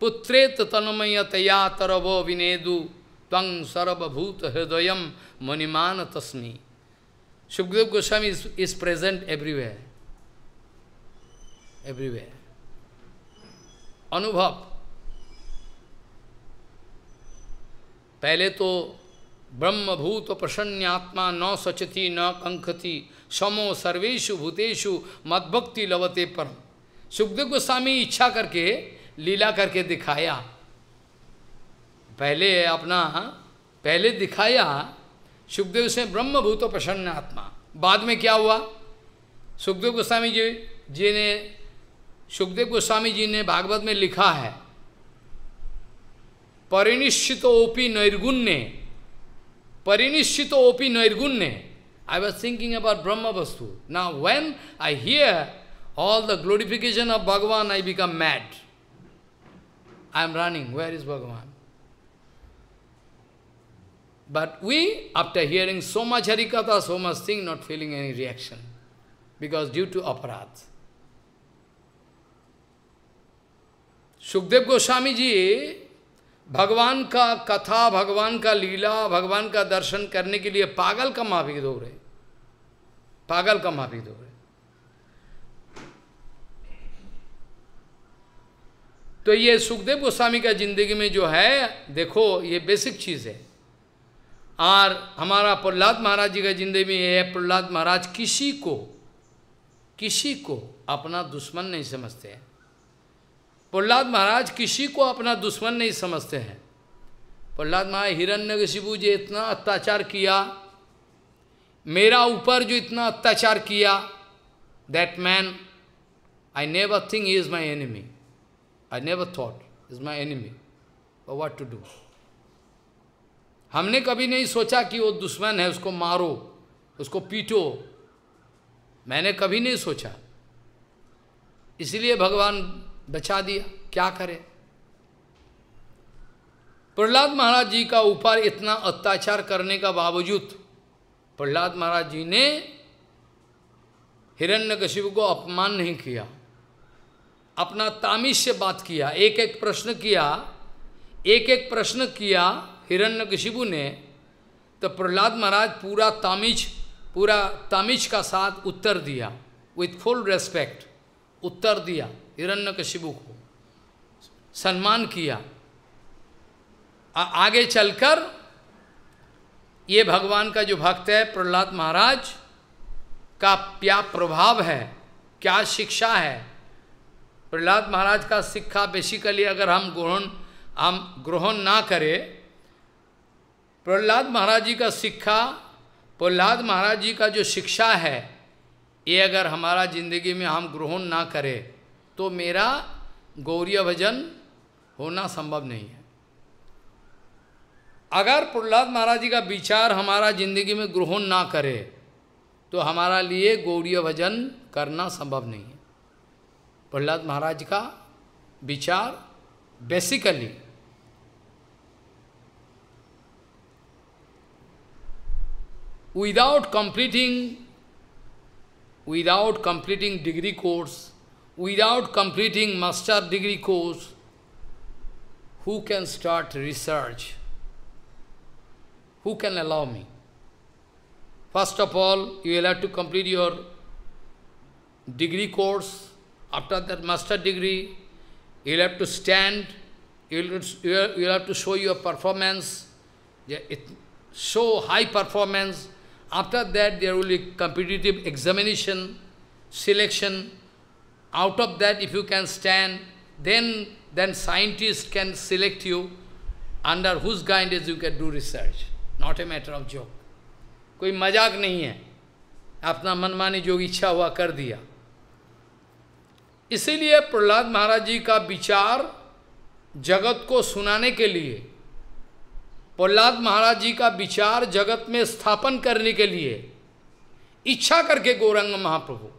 पुत्रेत तनमय तया तरवो विनेदु तंग सर्वभूत हृदय मणिमान तस्मी Sukhdev Goswami is present everywhere everywhere अनुभव पहले तो ब्रह्म प्रसन्न आत्मा न सचती न कंखति समो सर्वेशु भूतेषु मदभक्ति लवते परम सुखदेव गोस्वामी इच्छा करके लीला करके दिखाया पहले अपना पहले दिखाया सुखदेव से ब्रह्म भूत प्रसन्न आत्मा बाद में क्या हुआ सुखदेव गोस्वामी जी जी ने सुखदेव गोस्वामी जी ने भागवत में लिखा है परिनिश्चित ओपी निर्गुण ने Parinishito opi nairgunne. Er I was thinking about Brahma Vastu. Now when I hear all the glorification of Bhagavan, I become mad. I am running. Where is Bhagavan? But we, after hearing so much Harikatha, so much thing, not feeling any reaction. Because due to aparat. Sukdev Goswami ji भगवान का कथा भगवान का लीला भगवान का दर्शन करने के लिए पागल का माफी दो रहे पागल का माफी दो रहे तो ये सुखदेव गोस्वामी का जिंदगी में जो है देखो ये बेसिक चीज है और हमारा प्रहलाद महाराज जी का जिंदगी में ये है प्रहलाद महाराज किसी को किसी को अपना दुश्मन नहीं समझते हैं प्रहलाद महाराज किसी को अपना दुश्मन नहीं समझते हैं प्रहलाद महाराज शिबू जी इतना अत्याचार किया मेरा ऊपर जो इतना अत्याचार किया that man I never think is my enemy I never thought is my enemy what to do हमने कभी नहीं सोचा कि वो दुश्मन है उसको मारो उसको पीटो मैंने कभी नहीं सोचा इसलिए भगवान बचा दिया क्या करे प्रहलाद महाराज जी का ऊपर इतना अत्याचार करने का बावजूद प्रहलाद महाराज जी ने हिरण्यकशिपु को अपमान नहीं किया अपना तामिश से बात किया एक एक प्रश्न किया एक एक प्रश्न किया हिरण्यकशिपु ने तो प्रहलाद महाराज पूरा तामिज पूरा तामिज का साथ उत्तर दिया विथ फुल रेस्पेक्ट उत्तर दिया हिरण्य कशिबु को सम्मान किया आ, आगे चलकर ये भगवान का जो भक्त है प्रहलाद महाराज का क्या प्रभाव है क्या शिक्षा है प्रहलाद महाराज का शिक्षा बेसिकली अगर हम ग्रहण हम ग्रहण ना करें प्रहलाद महाराज जी का शिक्षा प्रहलाद महाराज जी का जो शिक्षा है ये अगर हमारा जिंदगी में हम ग्रहण ना करें तो मेरा गौरी भजन होना संभव नहीं है अगर प्रहलाद महाराज जी का विचार हमारा जिंदगी में ग्रहण ना करे तो हमारा लिए गौरी भजन करना संभव नहीं है प्रहलाद महाराज का विचार basically without completing without completing degree course without completing master degree course, who can start research? Who can allow me? First of all, you will have to complete your degree course. After that master degree, you will have to stand, you will, have to show your performance, yeah, it, show high performance. After that, there will be competitive examination, selection, Out of that, if you can stand, then, then scientists can select you under whose guidance you can do research. Not a matter of joke. कोई मजाक नहीं है अपना मनमानी जो इच्छा हुआ कर दिया इसीलिए प्रहलाद महाराज जी का विचार जगत को सुनाने के लिए प्रहलाद महाराज जी का विचार जगत में स्थापन करने के लिए इच्छा करके गौरंग महाप्रभु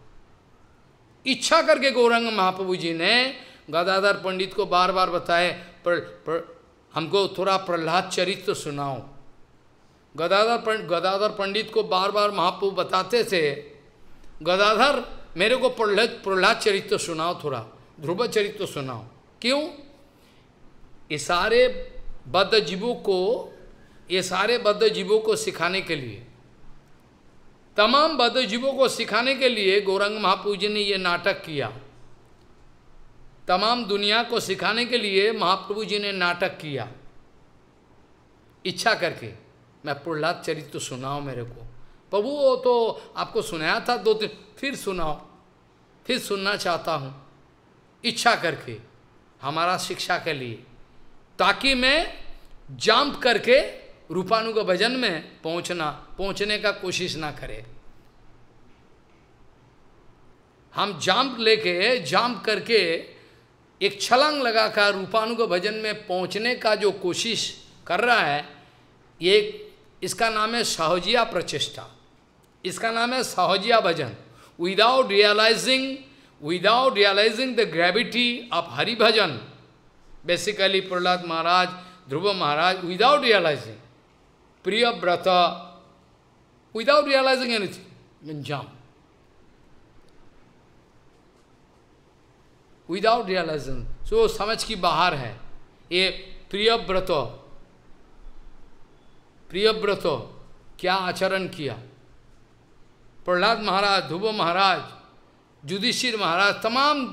इच्छा करके गौरंग महाप्रभु जी ने गदाधर पंडित को बार बार बताए पर, पर हमको थोड़ा प्रहलाद चरित्र तो सुनाओ गदाधर पंडित गदाधर पंडित को बार बार महाप्रभु बताते थे गदाधर मेरे को प्रहलाद प्रहलाद चरित्र तो सुनाओ थोड़ा ध्रुव चरित्र तो सुनाओ क्यों ये सारे बद्ध जीवों को ये सारे बद्ध जीवों को सिखाने के लिए तमाम बद्धजीवों को सिखाने के लिए गौरंग महापू जी ने ये नाटक किया तमाम दुनिया को सिखाने के लिए महाप्रभु जी ने नाटक किया इच्छा करके मैं प्रहलाद चरित्र तो सुनाओ मेरे को प्रभु वो तो आपको सुनाया था दो दिन फिर सुनाओ फिर सुनना चाहता हूँ इच्छा करके हमारा शिक्षा के लिए ताकि मैं जंप करके रूपानु का भजन में पहुँचना पहुंचने का कोशिश ना करें हम जंप लेके जंप करके एक छलांग लगाकर रूपानु को भजन में पहुंचने का जो कोशिश कर रहा है ये इसका नाम है सहजिया प्रचेष्टा इसका नाम है सहजिया भजन without realising without realising the gravity of Hari bhajan basically Prahlad Maharaj Dhruv Maharaj without realising Priyavrat without realizing anything, you can jump. Without realizing. So, समझ की बाहर है ये प्रियव्रत प्रियव्रत क्या आचरण किया प्रहलाद महाराज ध्रुव महाराज युधिष्ठिर महाराज तमाम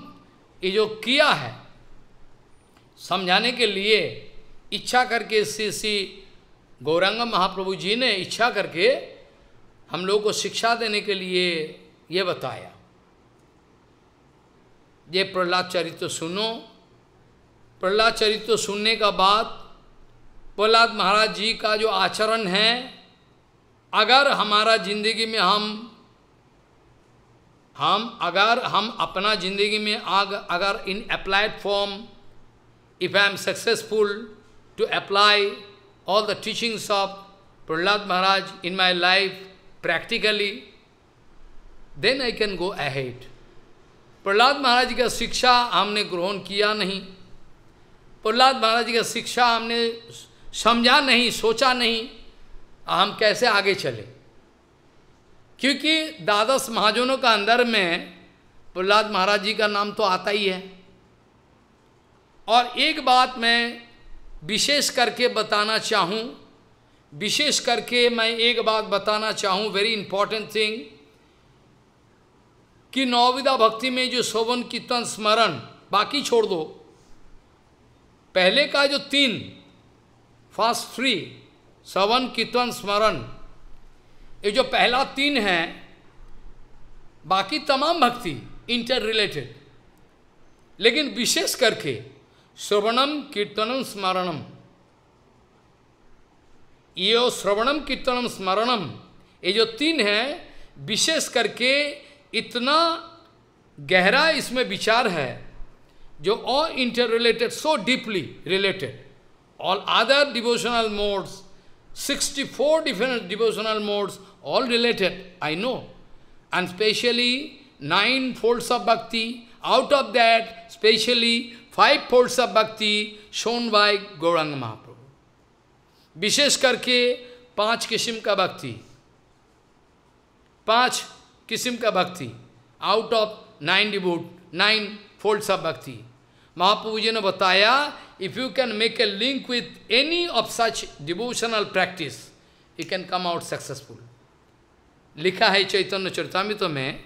ये जो किया है समझाने के लिए इच्छा करके श्री श्री गौरांग महाप्रभु जी ने इच्छा करके हम लोगों को शिक्षा देने के लिए ये बताया ये प्रहलाद चरित्र तो सुनो प्रहलाद चरित्र तो सुनने का बाद प्रहलाद महाराज जी का जो आचरण है अगर हमारा जिंदगी में हम हम अगर हम अपना जिंदगी में आग अगर in applied form if I am successful to apply all the teachings of Prahlad Maharaj in my life practically, then I can go ahead. Prahlad Maharaj का शिक्षा हमने ग्रहण किया नहीं प्रहलाद महाराज का शिक्षा हमने समझा नहीं सोचा नहीं हम कैसे आगे चले क्योंकि द्वादश महाजनों का अंदर में प्रहलाद महाराज जी का नाम तो आता ही है और एक बात मैं विशेष करके बताना चाहूँ विशेष करके मैं एक बात बताना चाहूँ वेरी इंपॉर्टेंट थिंग कि नौविदा भक्ति में जो शोभन कीर्तन स्मरण बाकी छोड़ दो पहले का जो तीन फर्स्ट थ्री शवन कीर्तन स्मरण ये जो पहला तीन है बाकी तमाम भक्ति इंटर रिलेटेड लेकिन विशेष करके श्रवणम कीर्तनम स्मरणम ये और श्रवणम कीर्तनम स्मरणम ये जो तीन है विशेष करके इतना गहरा इसमें विचार है जो all interrelated so deeply related all other devotional modes 64 different devotional modes all related I know and specially nine folds of bhakti out of that specially five folds of bhakti shown by Gauranga Mahaprabhu विशेष करके पांच किस्म का भक्ति पांच किस्म का भक्ति आउट ऑफ नाइन डिबूट nine folds of bhakti Mahaprabhu ji ने बताया if you can make a link with any of such devotional practice you can come out successful लिखा है चैतन्य चरितमृत में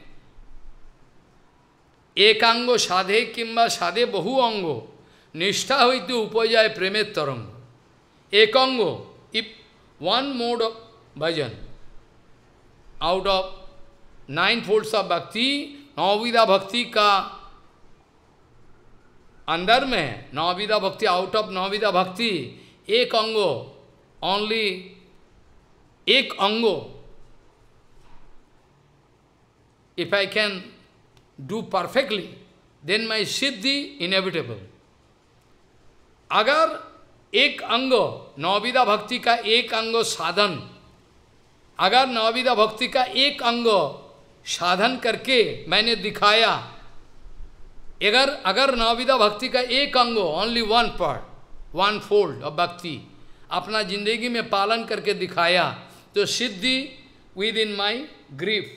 एकांगो साधे किंबा साधे बहु अंगो निष्ठा तो उपजाय प्रेमे तरंग ekango if one mode of bhajan out of nine folds of bhakti navida bhakti ka andar mein navida bhakti out of navida bhakti ekango only ek ango if i can do perfectly then my siddhi inevitable agar एक अंग नौविदा भक्ति का एक अंग साधन अगर नौविदा भक्ति का एक अंग साधन करके मैंने दिखाया अगर अगर नौविदा भक्ति का एक अंग only one part one fold of bhakti अपना जिंदगी में पालन करके दिखाया तो सिद्धि विद इन माई ग्रीफ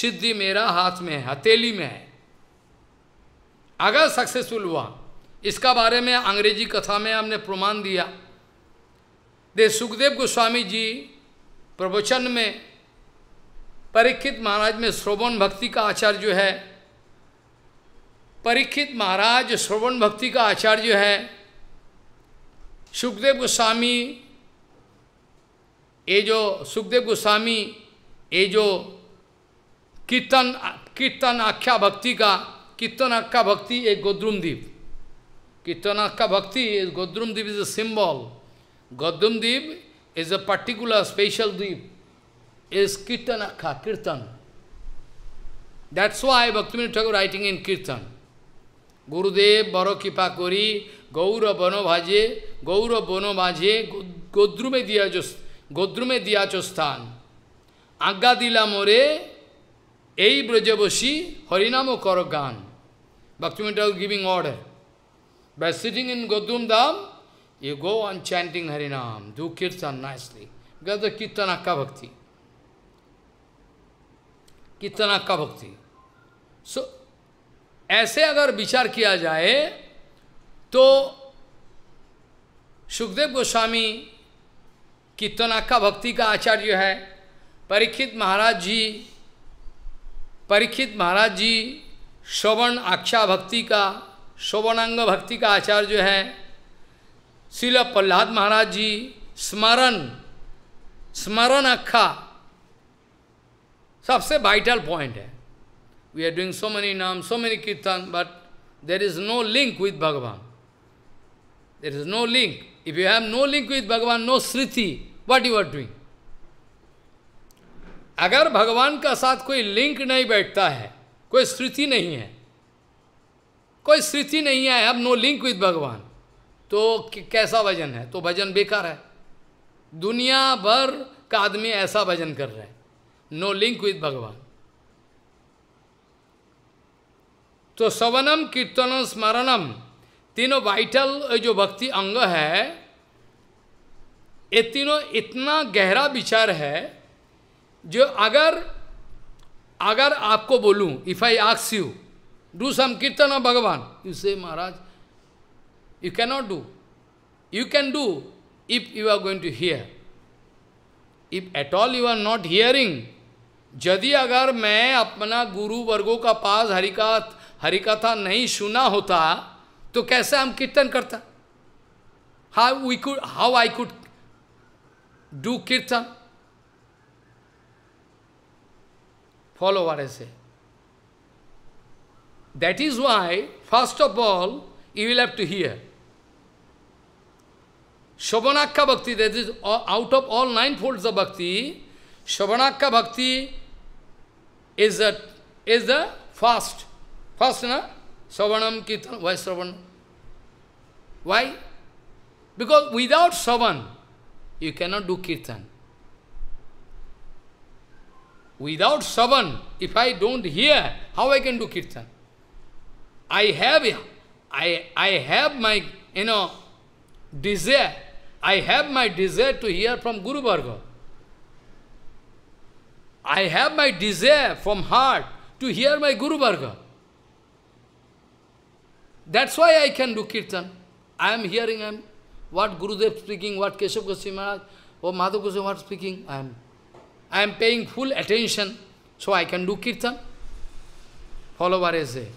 सिद्धि मेरा हाथ में है हथेली में है अगर सक्सेसफुल हुआ इसका बारे में अंग्रेजी कथा में हमने प्रमाण दिया दे सुखदेव गोस्वामी जी प्रवचन में परीक्षित महाराज में श्रोवण भक्ति का आचार्य जो है परीक्षित महाराज श्रोवण भक्ति का आचार्य जो है सुखदेव गोस्वामी ये जो सुखदेव गोस्वामी ये जो कीर्तन कीर्तन आख्या भक्ति का कीर्तन आख्या भक्ति एक गोद्रुमदीप Kirtanaka Bhakti is Godrum Deep is a symbol. Godrum Deep is a particular special deep. Is Kirtanaka, Kirtan. That's why Bhaktivinoda Thakur writing in Kirtan. Gurudev Baro Kipa Kori, Gaura Bono Bhaje, Gaura Bono Bhaje, Godrume Diyajos, Godrume Diyajostan. Agga More, Ei Brajaboshi, Harinamo Koro Gan. Bhaktivinoda Thakur giving order. By sitting in Godum Dham, you go on chanting Harinam, do kirtan nicely. Because the kirtanaka bhakti. Kirtanaka bhakti. So, ऐसे अगर विचार किया जाए तो सुखदेव गोस्वामी कीर्तनाका भक्ति का आचार्य है परीक्षित महाराज जी परीक्षित महाराज जी श्रवण आख्या भक्ति का शोभनांग भक्ति का आचार्य जो है शिल प्रहलाद महाराज जी स्मरण स्मरण अखा सबसे वाइटल पॉइंट है we are doing so many naam so many kirtan but there is no link with Bhagavan there is no link if you have no link with Bhagavan no smriti what you are doing अगर भगवान का साथ कोई लिंक नहीं बैठता है कोई स्मृति नहीं है कोई स्थिति नहीं है अब नो लिंक विद भगवान तो कैसा भजन है तो भजन बेकार है दुनिया भर का आदमी ऐसा भजन कर रहा है नो लिंक विद भगवान तो सवनम कीर्तनम स्मरणम तीनों वाइटल जो भक्ति अंग है ये तीनों इतना गहरा विचार है जो अगर अगर आपको बोलूं इफ आई आक्स you do some kirtan of Bhagavan. You say, Maharaj, you cannot do. You can do if you are going to hear. If at all you are not hearing, यदि अगर मैं अपना गुरु वर्गों का पास हरिका हरिकथा नहीं सुना होता तो कैसे हम कीर्तन करता how we could how I could do kirtan follow वाले से That is why, first of all, you will have to hear. Shobanakka Bhakti, that is out of all nine folds of Bhakti, Shobanakka Bhakti is the, is the first. First, na? Savanam Kirtan. Why Savan? Why? Because without Savan, you cannot do Kirtan. Without Savan, if I don't hear, how I can do Kirtan? I have I, I have my, you know, desire. I have my desire to hear from Guru Bhargava. I have my desire from heart to hear my Guru Bhargava. That's why I can do kirtan. I am hearing I am, what Gurudev speaking, what Keshav Goswami Maharaj, or Madhav Goswami Maharaj speaking. I am, I am paying full attention, so I can do kirtan. what I say.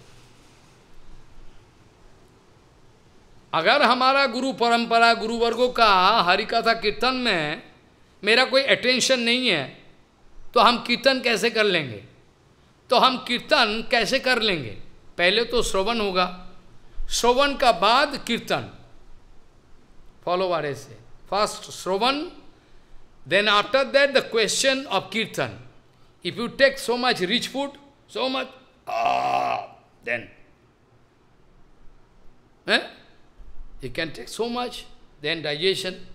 अगर हमारा गुरु परंपरा गुरु वर्गों का हरिकथा कीर्तन में मेरा कोई अटेंशन नहीं है तो हम कीर्तन कैसे कर लेंगे तो हम कीर्तन कैसे कर लेंगे पहले तो श्रवण होगा श्रवण का बाद कीर्तन फॉलो वाले से first shravan then after that the question of kirtan if you take so much rich food so much then You can take so much, then digestion.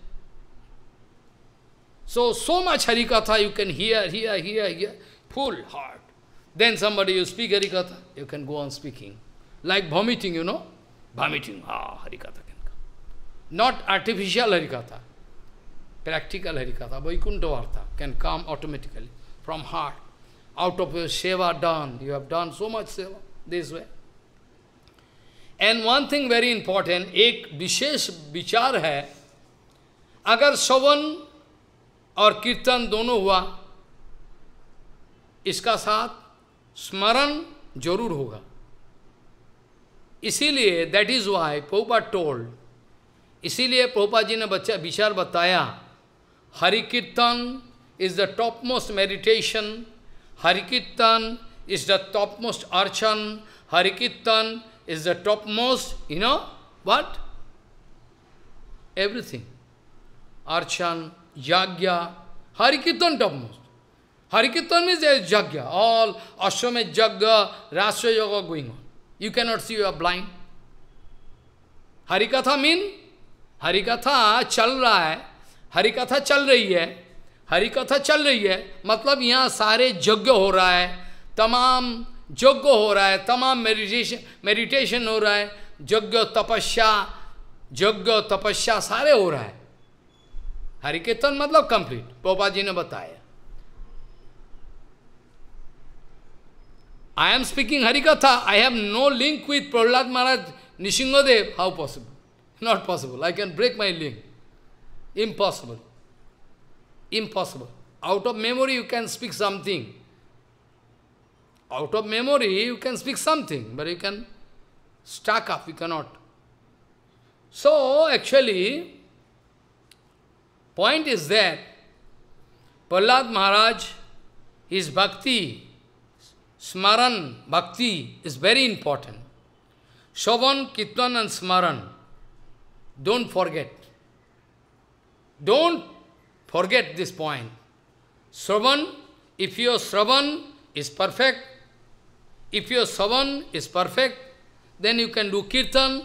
So, so much Harikatha you can hear, hear, hear, hear, full heart. Then somebody, you speak Harikatha, you can go on speaking. Like vomiting, you know, vomiting, ah, Harikatha can come. Not artificial Harikatha, practical Harikatha, Vaikuntha Vartha can come automatically from heart. Out of your seva done, you have done so much seva this way. And one thing very important एक विशेष विचार है अगर शवन और कीर्तन दोनों हुआ इसका साथ स्मरण जरूर होगा इसीलिए दैट इज वाई पोपा टोल्ड इसीलिए पोपा जी ने बच्चा विचार बताया Hari kirtan is the top most meditation Hari kirtan is the top most अर्चन हरि कीर्तन is the topmost, you know, what? Everything. Archan, Yagya, Harikitan topmost. Harikirtan means there is Yagya, all Ashwamedh Yagya, Rasya Yoga going on. You cannot see, you are blind. Harikatha means, Harikatha chal raha hai, Harikatha chal rahi hai, Harikatha chal rahi hai. Matlab, यहाँ sare यज्ञ ho raha hai. Tamam यज्ञ हो रहा है तमाम meditation meditation हो रहा है यज्ञ तपस्या यज्ञ तपस्या सारे हो रहा है हरिकेतन मतलब कंप्लीट पोपा जी ने बताया I am speaking Harikatha I have no link with Prahlad Maharaj Nrisinghadev how possible not possible I can break my link impossible impossible out of memory you can speak something Out of memory, you can speak something, but you can stack up, you cannot. So, actually, point is that Prahlad Maharaj, his bhakti, smaran, bhakti is very important. Shovan, Kitvan and smaran, don't forget. Don't forget this point. Shravan, if your Shravan is perfect, if your savan is perfect, then you can do kirtan.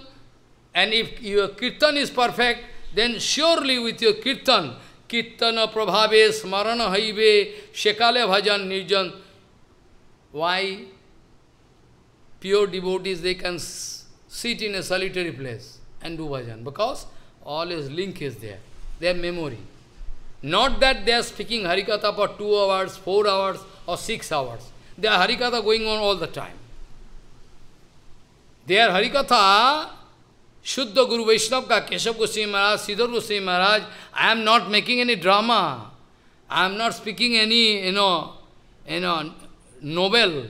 And if your kirtan is perfect, then surely with your kirtan, kirtana prabhave smarana haive shekale bhajan nirjan. Why? Pure devotees, they can sit in a solitary place and do bhajan. Because all his link is there, their memory. Not that they are speaking Harikatha for two hours, four hours or six hours. Their Harikatha going on all the time. Their Harikatha, Shuddha Guru Vaishnava ka Keshav Goswami Maharaj, Siddhar Goswami Maharaj, I am not making any drama. I am not speaking any, you know, you know, novel.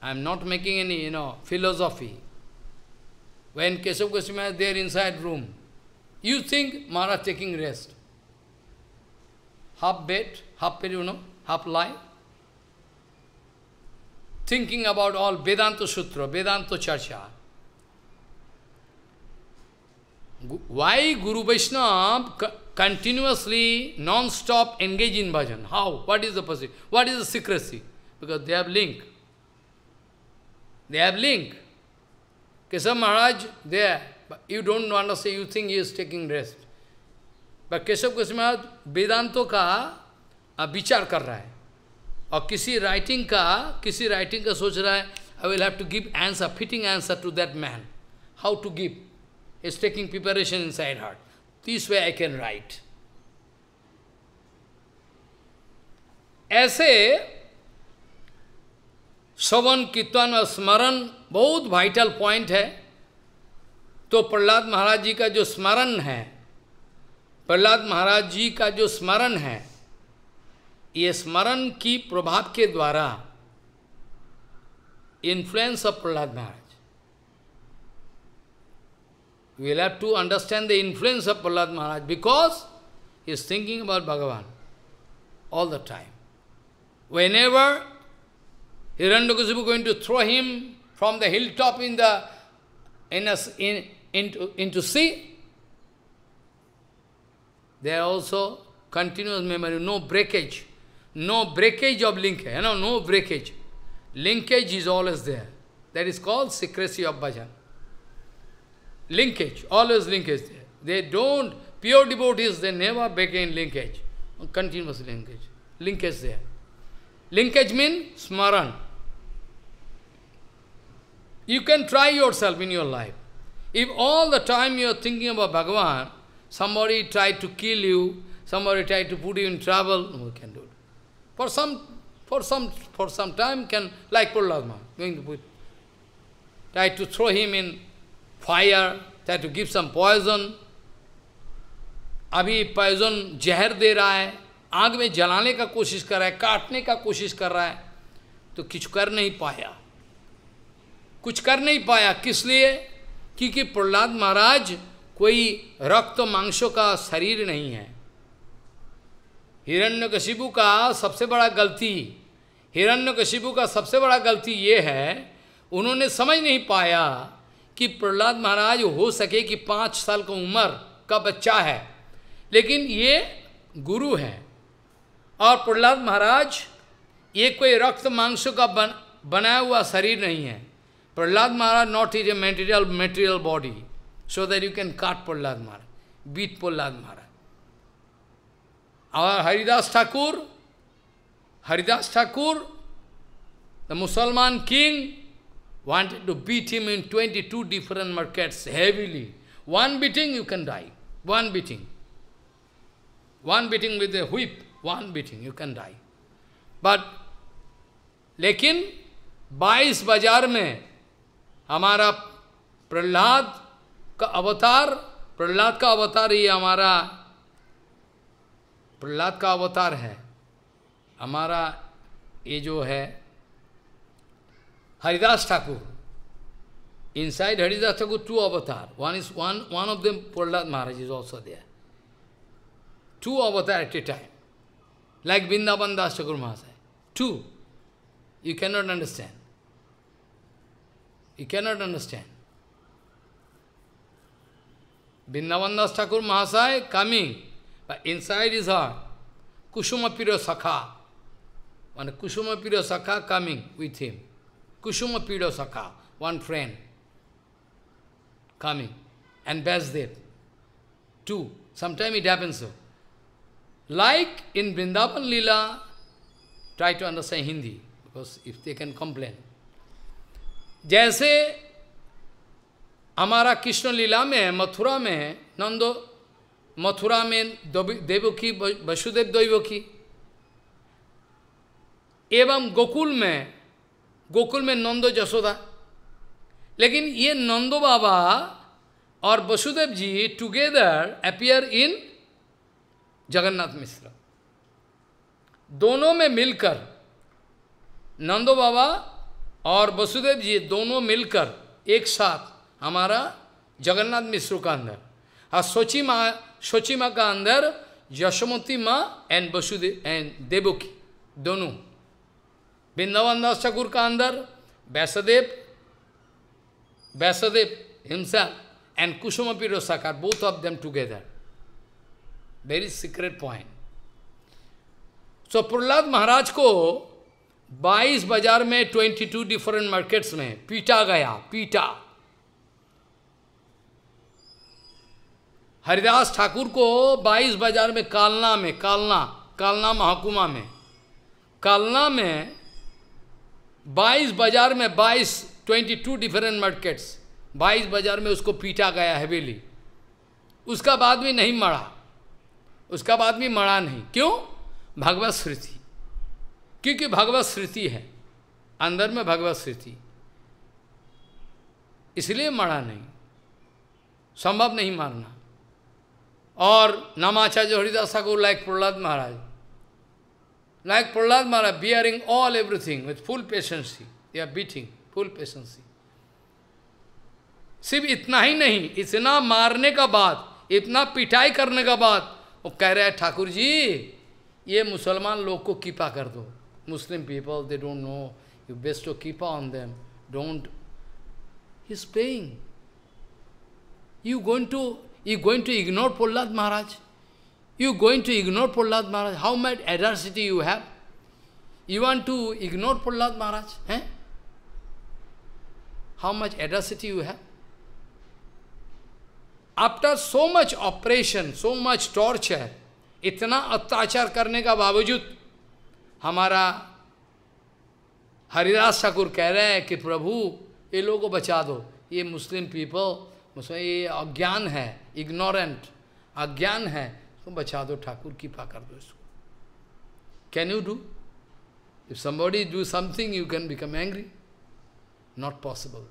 I am not making any, you know, philosophy. When Keshav Goswami is there inside room, you think Maharaj taking rest. Half bed, half bed, you know, half lie. thinking about all Vedanta Sutra, Vedanta Charcha. Why Guru Vaishnava continuously, non-stop engage in bhajan? How? What is the position? What is the secrecy? Because they have link. They have link. Keshav Maharaj, there. you don't want to say, you think he is taking rest. But Keshav Goswami Maharaj Vedanta ka विचार कर रहा है और किसी writing का किसी writing का सोच रहा है I will have to give answer fitting answer to that man how to give is taking preparation inside heart this way I can write ऐसे श्रवण कीर्तन और स्मरण बहुत वाइटल पॉइंट है तो प्रहलाद महाराज जी का जो स्मरण है प्रहलाद महाराज जी का जो स्मरण है ये स्मरण की प्रभाव के द्वारा influence of Prahlad Maharaj. We will have to understand the influence of Prahlad Maharaj because he is thinking about Bhagavan all the time. Whenever Hiranyakasipu is going to throw him from the hilltop in the in, into into sea, there are also continuous memory, no breakage no breakage of linkage, you know, no breakage. Linkage is always there. That is called secrecy of bhajan. Linkage, always linkage there. They don't, pure devotees, they never break in linkage. Continuous linkage. Linkage there. Linkage means smaran. You can try yourself in your life. If all the time you are thinking about Bhagavan, somebody tried to kill you, somebody tried to put you in trouble, no, can do it. For some, for some, for some time can, like Prahlad going to put, try to throw him in fire, try to give some poison. अभी poison जहर दे रहा है आग में जलाने का कोशिश कर रहा है काटने का कोशिश कर रहा है तो कुछ कर नहीं पाया कुछ कर नहीं पाया किस लिए क्योंकि प्रहलाद महाराज कोई रक्त मांसों का शरीर नहीं है कशिबू का सबसे बड़ा गलती हिरण्य कशिबू का सबसे बड़ा गलती ये है उन्होंने समझ नहीं पाया कि प्रहलाद महाराज हो सके कि पाँच साल का उम्र का बच्चा है लेकिन ये गुरु है और प्रहलाद महाराज ये कोई रक्त मांस का बन बनाया हुआ शरीर नहीं है Prahlad Maharaj not is a material material body so that you can काट प्रहलाद महाराज बीट प्रहलाद महाराज और हरिदास ठाकुर हरिदास ठाकुर द मुसलमान king wanted to beat him in twenty two different markets heavily one beating you can die one beating one beating with a whip one beating you can die but लेकिन बाईस बाजार में हमारा प्रहलाद का अवतार प्रहलाद का अवतार ही हमारा प्रहलाद का अवतार है हमारा ये जो है Haridas Thakur inside Haridas Thakur two avatar one is one one of them Prahlad Maharaj is also there two avatar at a time like Vrindavan Das Thakur Mahashay to you can not understand you can not understand Vrindavan Das Thakur Mahashay coming But inside is heart, Kusumapira Sakha. One Kusumapira Sakha coming with him. Kusumapira Sakha, one friend coming. And there two. Sometimes it happens so. Like in Vrindavan Lila, try to understand Hindi, because if they can complain. जैसे हमारा कृष्ण लीला में मथुरा में नंदो मथुरा में देवकी वसुदेव दैवकी एवं गोकुल में गोकुल में नंदो जसोदा लेकिन ये नंदो बाबा और Vasudev ji together appear in Jagannath Mishra दोनों में मिलकर नंदो बाबा और वसुदेव जी दोनों मिलकर एक साथ हमारा जगन्नाथ मिश्र का अंदर और सोची माँ सोची माँ का अंदर and माँ and वसुदेव एंड देवकी दोनों वृंदावन दास का अंदर himself and Kusumapi Rosakar, both of them together. Very secret point. So Prahlad Maharaj को 22 बाजार में 22 different markets में पीटा गया पीटा हरिदास ठाकुर को बाईस बाजार में कालना में कालना कालना महाकुमा में कालना में बाईस बाजार में बाईस ट्वेंटी टू डिफरेंट मार्केट्स बाईस बाजार में उसको पीटा गया हवेली उसका बाद में नहीं मरा उसका बाद में मरा नहीं क्यों भगवत स्मृति क्योंकि भगवत स्मृति है अंदर में भगवत स्मृति इसलिए मरा नहीं संभव नहीं मारना और Namacharya Haridas Thakur like Prahlad Maharaj like Prahlad Maharaj bearing all everything with full patiency they are beating full patiency सिर्फ इतना ही नहीं इतना मारने का बाद इतना पिटाई करने का बाद वो कह रहे हैं ठाकुर जी ये मुसलमान लोग को कीपा कर दो Muslim people they don't know you best to kripa on them don't is paying you going to You going to ignore Pollad Maharaj? You going to ignore Pollad Maharaj? How much adversity you have? You want to ignore Pollad Maharaj? Eh? How much adversity you have? After so much operation, so much torture, इतना अत्याचार करने का बावजूद हमारा हरिदास ठाकुर कह रहे हैं कि प्रभु ये लोगों को बचा दो ये मुस्लिम पीपल उसमें ये अज्ञान है इग्नोरेंट अज्ञान है तो बचा दो ठाकुर कृपा कर दो इसको can you do if some do something you can become angry not possible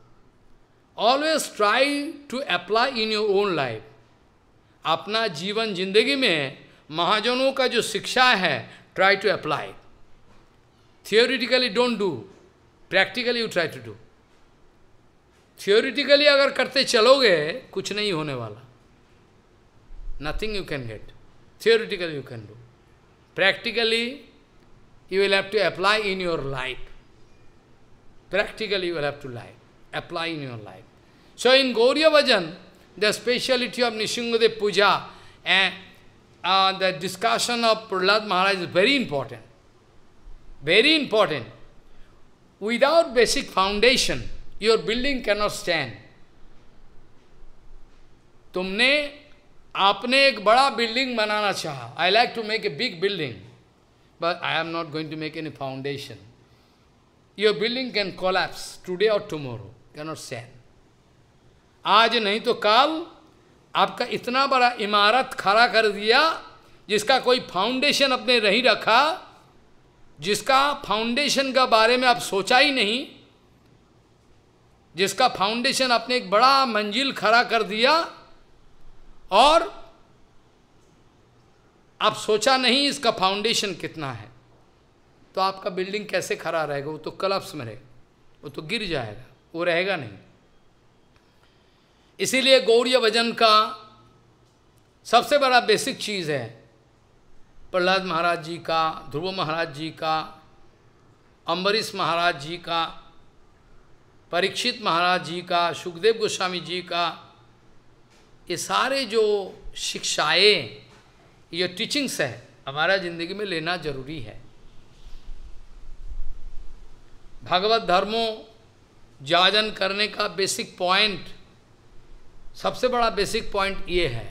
always try to apply in your own life अपना जीवन जिंदगी में महाजनों का जो शिक्षा है try to apply theoretically don't do practically you try to do theoretically अगर करते चलोगे कुछ नहीं होने वाला nothing you can get theoretically you can do practically you will have to apply in your life practically you will have to life apply in your life so in Gaudiya bhajan the speciality of Nrisinghadev puja and the discussion of Prahlad Maharaj is very important very important without basic foundation your building cannot stand तुमने आपने एक बड़ा building बनाना चाह I like to make a big building but I am not going to make an a foundation your building can collapse today और tomorrow cannot San आज नहीं तो कल आपका इतना बड़ा इमारत खड़ा कर दिया जिसका कोई फाउंडेशन अपने नहीं रखा जिसका फाउंडेशन का बारे में आप सोचा ही नहीं जिसका फाउंडेशन आपने एक बड़ा मंजिल खड़ा कर दिया और आप सोचा नहीं इसका फाउंडेशन कितना है तो आपका बिल्डिंग कैसे खड़ा रहेगा वो तो कलप्स में रहेगा वो तो गिर जाएगा वो रहेगा नहीं इसीलिए गौरी भजन का सबसे बड़ा बेसिक चीज़ है प्रहलाद महाराज जी का ध्रुव महाराज जी का अम्बरीश महाराज जी का परीक्षित महाराज जी का सुखदेव गोस्वामी जी का ये सारे जो शिक्षाएं ये टीचिंग्स है हमारा जिंदगी में लेना जरूरी है भगवत धर्मों जाजन करने का बेसिक पॉइंट सबसे बड़ा बेसिक पॉइंट ये है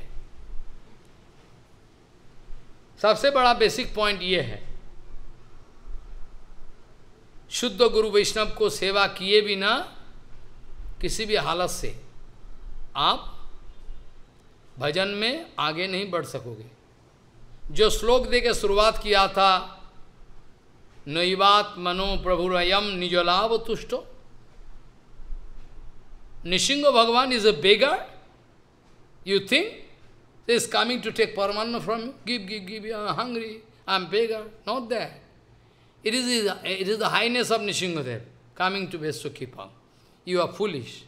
सबसे बड़ा बेसिक पॉइंट ये है शुद्ध गुरु वैष्णव को सेवा किए बिना किसी भी हालत से आप भजन में आगे नहीं बढ़ सकोगे जो श्लोक देकर शुरुआत किया था नईवात मनो प्रभुरयम निजलाभ तुष्टो Nrisingh Bhagavan is a beggar you think is coming to take परमान from give give give hungry I am beggar not that it is it is the highness of Nrisinghadev coming to best to keep अंग you are foolish.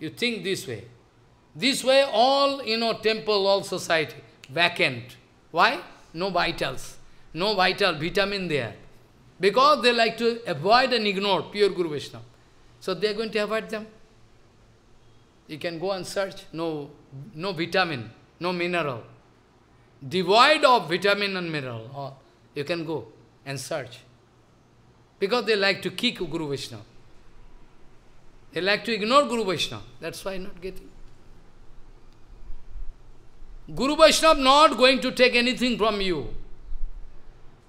You think this way. This way all, you know, temple, all society, vacant. Why? No vitals. No vital, vitamin there. Because they like to avoid and ignore pure Guru Vishnu. So they are going to avoid them. You can go and search. No, no vitamin, no mineral. Devoid of vitamin and mineral. You can go and search. Because they like to kick Guru Vishnu. They like to ignore Guru Vaishnava. That's why not getting. Guru Vaishnava not going to take anything from you.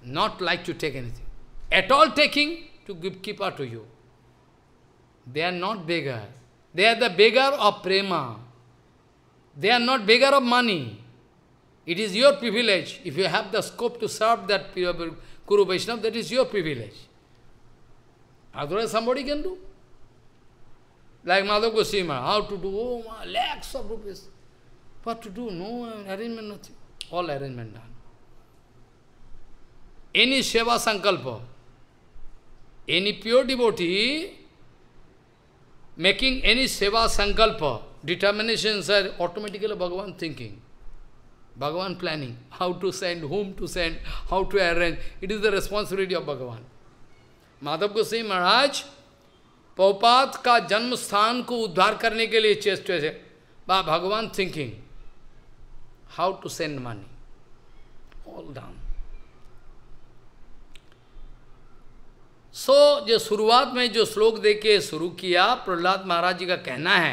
Not like to take anything. At all taking to give keeper to you. They are not beggar. They are the beggar of prema. They are not beggar of money. It is your privilege. If you have the scope to serve that Guru Vaishnava, that is your privilege. Otherwise somebody can do. Like Madhav Goswami, how to do? Oh, my, lakhs of rupees. What to do? No arrangement, nothing. All arrangement done. Any seva sankalpa, any pure devotee making any seva sankalpa, determinations are automatically Bhagavan thinking. Bhagavan planning, how to send, whom to send, how to arrange. It is the responsibility of Bhagavan. Madhav Goswami Maharaj पौपात का जन्म स्थान को उद्धार करने के लिए chest है बा Bhagavan thinking how to send money all down so जो शुरुआत में जो श्लोक दे के शुरू किया प्रहलाद महाराज जी का कहना है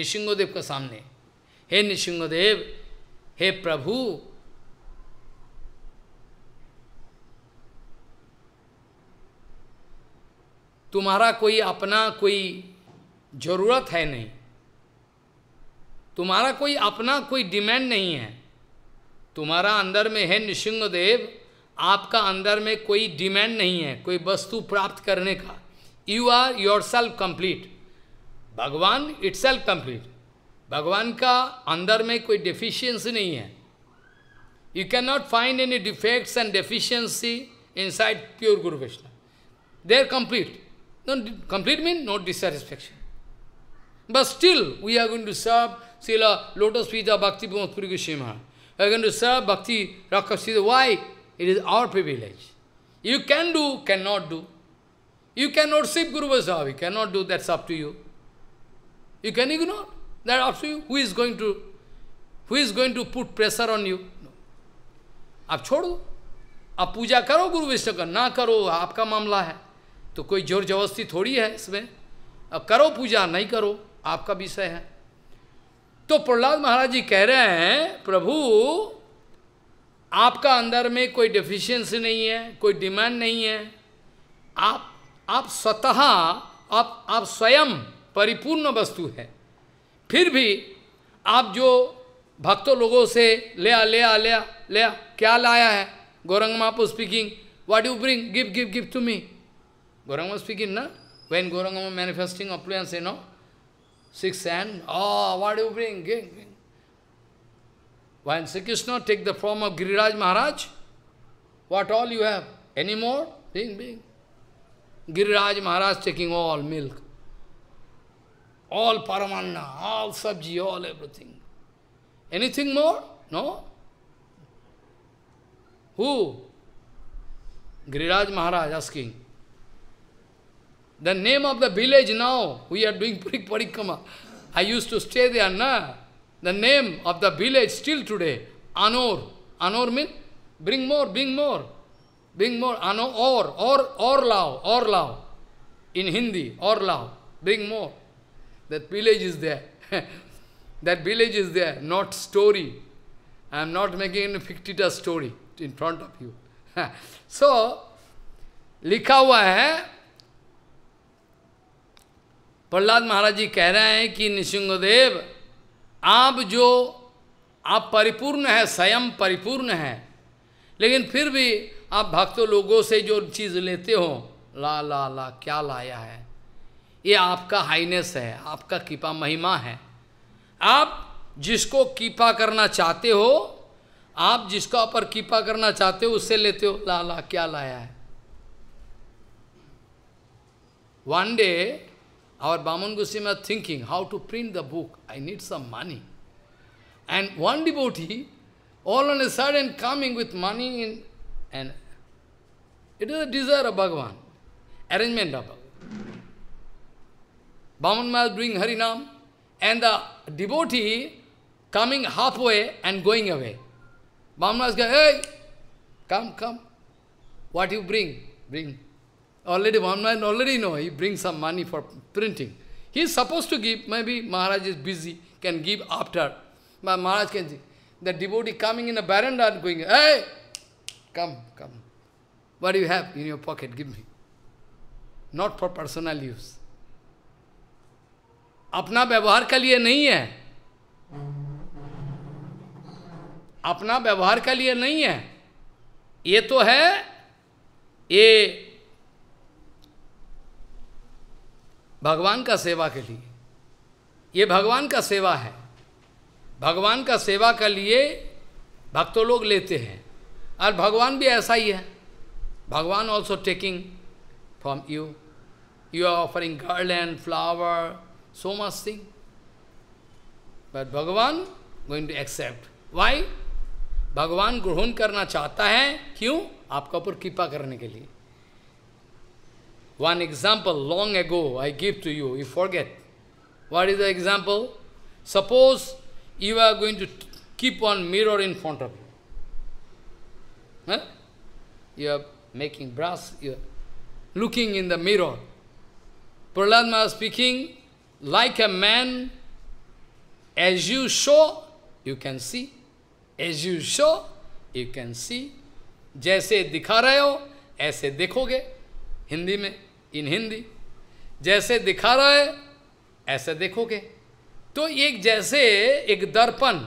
निशिंगोदेव के सामने हे निशिंगोदेव हे प्रभु तुम्हारा कोई अपना कोई जरूरत है नहीं तुम्हारा कोई अपना कोई डिमांड नहीं है तुम्हारा अंदर में है नृसिंहदेव आपका अंदर में कोई डिमांड नहीं है कोई वस्तु प्राप्त करने का you are yourself complete Bhagavan itself complete भगवान का अंदर में कोई डिफिशियंसी नहीं है you can not find any defects and deficiency inside pure guru Krishna they are complete No, complete means no dissatisfaction. But still, we are going to serve Srila Lotus Feet of Bhakti Puri We are going to serve Bhakti Rakshasita. Why? It is our privilege. You can do, cannot do. You cannot save Guru Vasavi, cannot do, that's up to you. You can ignore, that's up to you. Who is going to, who is going to put pressure on you? No. आप छोड़ दो आप पूजा करो गुरु वैष्णव का ना करो आपका तो कोई जोर जबरस्ती थोड़ी है इसमें अब करो पूजा नहीं करो आपका विषय है तो प्रहलाद महाराज जी कह रहे हैं प्रभु आपका अंदर में कोई डिफिशियंसी नहीं है कोई डिमांड नहीं है आप आप स्वतः आप आप स्वयं परिपूर्ण वस्तु है फिर भी आप जो भक्तों लोगों से ले आ ले आ ले आ ले आ क्या लाया है Gauranga Mahaprabhu speaking what you bring give give give to me Gauranga speaking, no? When Gauranga manifesting affluence, you know, six sand, oh, ah, what do you bring? Give, give. When Sri Krishna take the form of Giriraj Maharaj, what all you have? Any more? Bring, bring. Giriraj Maharaj taking all milk, all paramanna, all sabji, all everything. Anything more? No? Who? Giriraj Maharaj asking. The name of the village now, we are doing Parikparikama. I used to stay there, na? The name of the village still today, Anor. Anor means bring more, bring more. Bring more, Anor, or, or, or Lao, or Lao. In Hindi, or Lao, bring more. That village is there. that village is there, not story. I am not making any fictitious story in front of you. so, लिखा हुआ प्रहलाद महाराज जी कह रहे हैं कि निसिंहदेव आप जो आप परिपूर्ण है स्वयं परिपूर्ण है लेकिन फिर भी आप भक्तों लोगों से जो चीज़ लेते हो ला ला ला क्या लाया है ये आपका हाइनेस है आपका कृपा महिमा है आप जिसको कृपा करना चाहते हो आप जिसका ऊपर कृपा करना चाहते हो उससे लेते हो ला ला क्या लाया है one day Our Baman Goswami was thinking how to print the book. I need some money. And one devotee, all on a sudden coming with money in, and it is a desire of Bhagavan, arrangement of Bhagavan. Baman Maharaj bring Harinam and the devotee coming halfway and going away. Baman Maharaj goes, hey, come, come. What you bring? Bring. Already one man already know, he brings some money for printing. He is supposed to give, maybe Maharaj is busy, can give after. But Maharaj can see. The devotee coming in a veranda and going, Hey! Come, come. What do you have in your pocket? Give me. Not for personal use. अपना व्यवहार के लिए नहीं है अपना व्यवहार के लिए नहीं है ये तो है ये भगवान का सेवा के लिए ये भगवान का सेवा है भगवान का सेवा के लिए भक्तों लोग लेते हैं और भगवान भी ऐसा ही है Bhagavan also taking from you you are offering garland flower so much thing but Bhagavan going to accept why भगवान ग्रहण करना चाहता है क्यों आपका ऊपर कृपा करने के लिए One example long ago I give to you, you forget. What is the example? Suppose you are going to keep one mirror in front of you. Huh? You are making brass, you are looking in the mirror. Prahlad speaking, like a man, as you show, you can see. As you show, you can see. जैसे दिखा रहे हो ऐसे देखोगे हिंदी में इन हिंदी जैसे दिखा रहा है ऐसे देखोगे तो एक जैसे एक दर्पण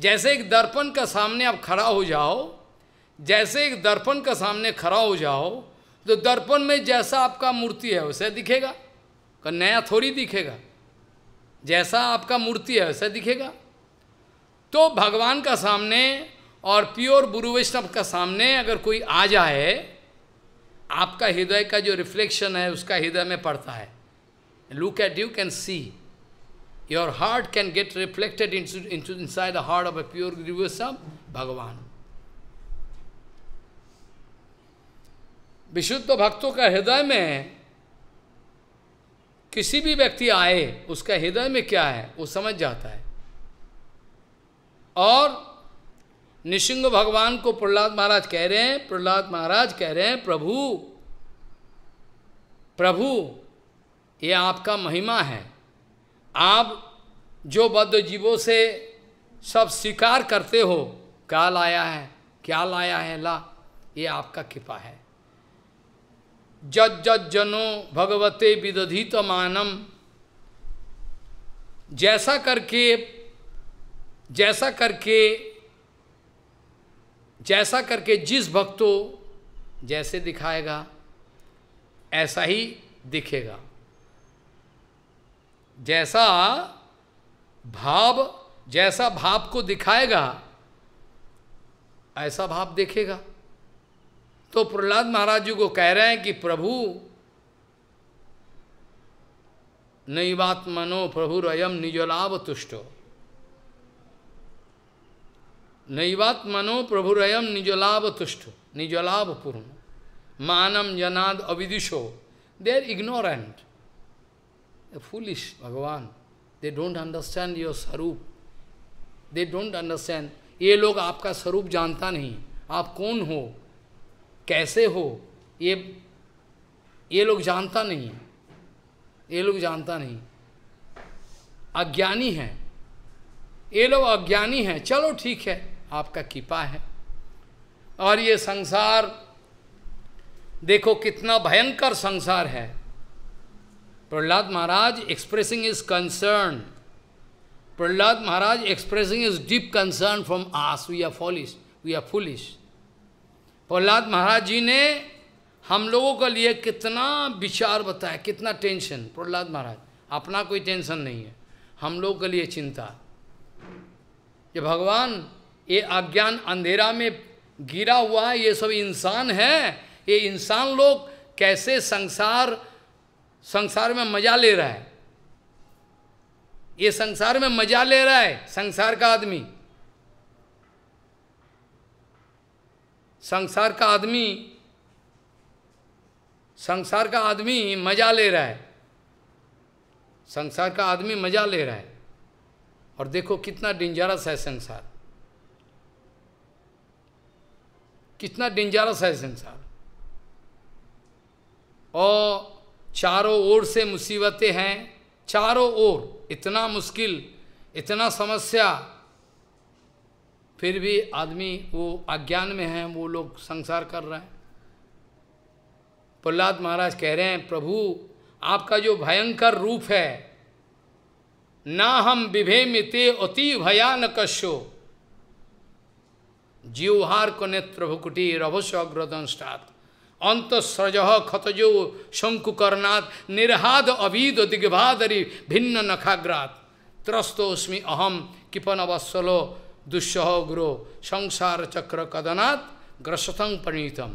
जैसे एक दर्पण का सामने आप खड़ा हो जाओ जैसे एक दर्पण का सामने खड़ा हो जाओ तो दर्पण में जैसा आपका मूर्ति है वैसे दिखेगा का नया थोड़ी दिखेगा जैसा आपका मूर्ति है वैसे दिखेगा तो भगवान का सामने और प्योर गुरु वैष्णव का सामने अगर कोई आ जाए आपका हृदय का जो रिफ्लेक्शन है उसका हृदय में पड़ता है look at you can see your heart can get reflected inside the heart of a pure सब भगवान विशुद्ध भक्तों का हृदय में किसी भी व्यक्ति आए उसका हृदय में क्या है वो समझ जाता है और निशिंग भगवान को प्रहलाद महाराज कह रहे हैं प्रहलाद महाराज कह रहे हैं प्रभु प्रभु ये आपका महिमा है आप जो बद्ध जीवों से सब स्वीकार करते हो क्या लाया है क्या लाया है ला ये आपका कृपा है जज जज जनो भगवते विदधित मानम जैसा करके जैसा करके जैसा करके जिस भक्तो जैसे दिखाएगा ऐसा ही दिखेगा जैसा भाव जैसा भाव को दिखाएगा ऐसा भाव देखेगा तो प्रहलाद महाराज जी को कह रहे हैं कि प्रभु नैवात्मनो प्रभु रयम निजलाभ तुष्टो नैवात्मनो मनो प्रभुरयम निजलाभ तुष्ट निजलाभ पूर्ण मानम जनाद अविदुषो they are ignorant foolish Bhagavan they don't understand your स्वरूप दे डोंट अंडरस्टैंड ये लोग आपका स्वरूप जानता नहीं आप कौन हो कैसे हो ये ये लोग जानता नहीं ये लोग जानता नहीं अज्ञानी हैं ये लोग अज्ञानी हैं चलो ठीक है आपका कृपा है और ये संसार देखो कितना भयंकर संसार है Prahlad Maharaj expressing is concern Prahlad Maharaj expressing is deep concern from us we are foolish we are foolish Prahlad Maharaj ji ने हम लोगों के लिए कितना विचार बताया कितना टेंशन प्रहलाद महाराज अपना कोई टेंशन नहीं है हम लोगों के लिए चिंता ये भगवान ये अज्ञान अंधेरा में गिरा हुआ है ये सब इंसान है ये इंसान लोग कैसे संसार संसार में मजा ले रहा है ये संसार में मजा ले रहा है संसार का आदमी संसार का आदमी संसार का आदमी मजा ले रहा है संसार का आदमी मजा ले रहा है और देखो कितना डेंजरस है संसार कितना डेंजरस है संसार और चारों ओर से मुसीबतें हैं चारों ओर इतना मुश्किल इतना समस्या फिर भी आदमी वो अज्ञान में हैं वो लोग संसार कर रहे हैं प्रहलाद महाराज कह रहे हैं प्रभु आपका जो भयंकर रूप है ना हम विभेमिते अति भयानक Jivhar konetra bhukutir avasyagradanshtat. Antasrajaha khatajo karnat nirhad avid digvadari bhinna nakhagrat. Trastosmi aham kipanavasalo dusyaha guru samsara chakra kadanat grasatang panitam.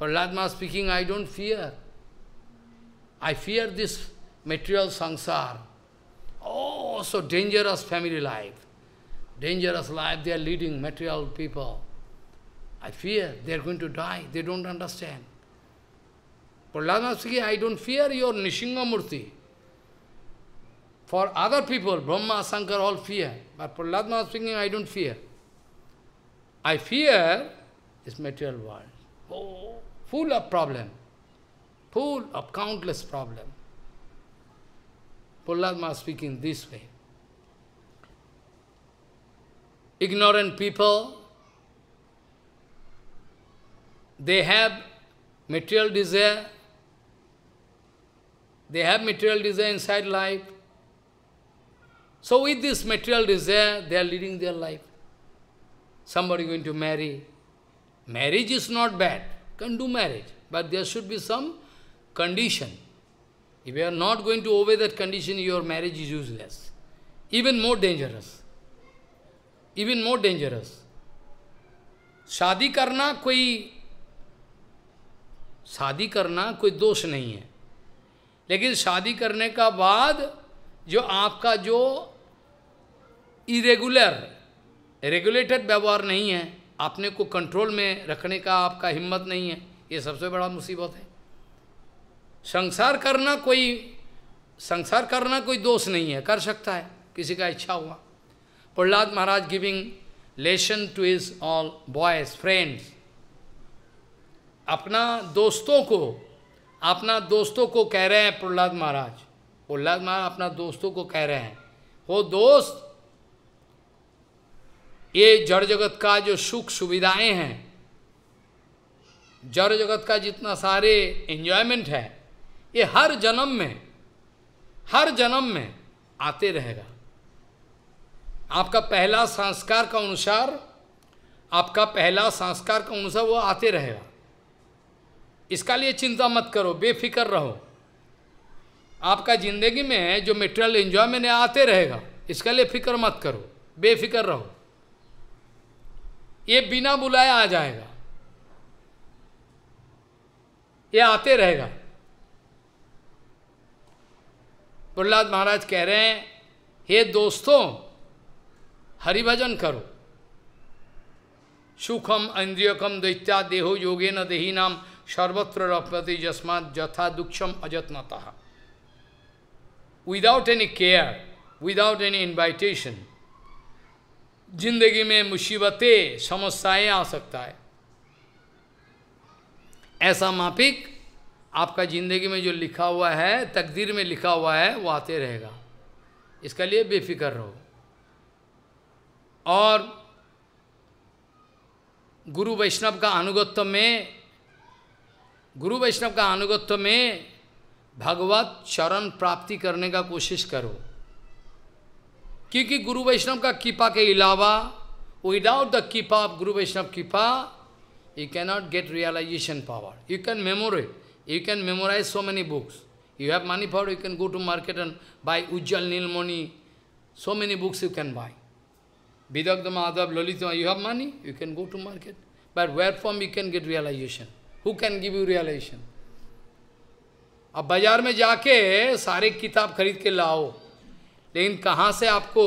Parladma speaking, I don't fear. I fear this material sansar. Oh, so dangerous family life dangerous life they are leading, material people. I fear they are going to die, they don't understand. speaking, I don't fear your Nishingamurti. For other people, Brahma, Sankar, all fear. But Prahlad speaking, I don't fear. I fear this material world. Oh, full of problem. Full of countless problem. Prahlad speaking this way ignorant people, they have material desire, they have material desire inside life. So with this material desire, they are leading their life. Somebody going to marry. Marriage is not bad, can do marriage, but there should be some condition. If you are not going to obey that condition, your marriage is useless, even more dangerous. Even more dangerous शादी करना कोई शादी करना कोई दोष नहीं है लेकिन शादी करने का बाद जो आपका जो इरेगुलर रेगुलेटेड व्यवहार नहीं है आपने को कंट्रोल में रखने का आपका हिम्मत नहीं है ये सबसे बड़ा मुसीबत है संसार करना कोई संसार करना कोई दोष नहीं है कर सकता है किसी का इच्छा हुआ Prahlad Maharaj giving lesson to his all boys, friends. अपना दोस्तों को अपना दोस्तों को कह रहे हैं प्रहलाद महाराज प्रहलाद महाराज अपना दोस्तों को कह रहे हैं वो दोस्त ये जड़ जगत का जो सुख सुविधाएं हैं जड़ जगत का जितना सारे एंजॉयमेंट है ये हर जन्म में हर जन्म में आते रहेगा आपका पहला संस्कार का अनुसार आपका पहला संस्कार का अनुसार वो आते रहेगा इसका लिए चिंता मत करो बेफिक्र रहो आपका जिंदगी में जो मेटेरियल एंजॉयमेंट है आते रहेगा इसका लिए फिक्र मत करो बेफिक्र रहो ये बिना बुलाए आ जाएगा ये आते रहेगा प्रहलाद महाराज कह रहे हैं हे दोस्तों हरिभजन करो सुखम इंद्रियकम दैत्या देहो योगे न देही नाम सर्वत्र रपति जस्मात यथा दुक्षम अजत्नता without any care without any invitation जिंदगी में मुसीबतें समस्याएं आ सकता है ऐसा मापिक आपका जिंदगी में जो लिखा हुआ है तकदीर में लिखा हुआ है वो आते रहेगा इसके लिए बेफिक्र रहो और गुरु वैष्णव का अनुगत्व में गुरु वैष्णव का अनुगत्व में भगवत चरण प्राप्ति करने का कोशिश करो क्योंकि गुरु वैष्णव का कृपा के अलावा without the kripa of guru Vaishnav kripa you cannot get realisation power you can मेमोरे you can memorise so many books you have money power you can go to market and buy Ujjwal Nilamani so many books you can buy Vidagda Madhav, Lalitama, you have money, you can go to market. But where from you can get realization? Who can give you realization? अब बाजार में जाके सारे किताब खरीद के लाओ लेकिन कहाँ से आपको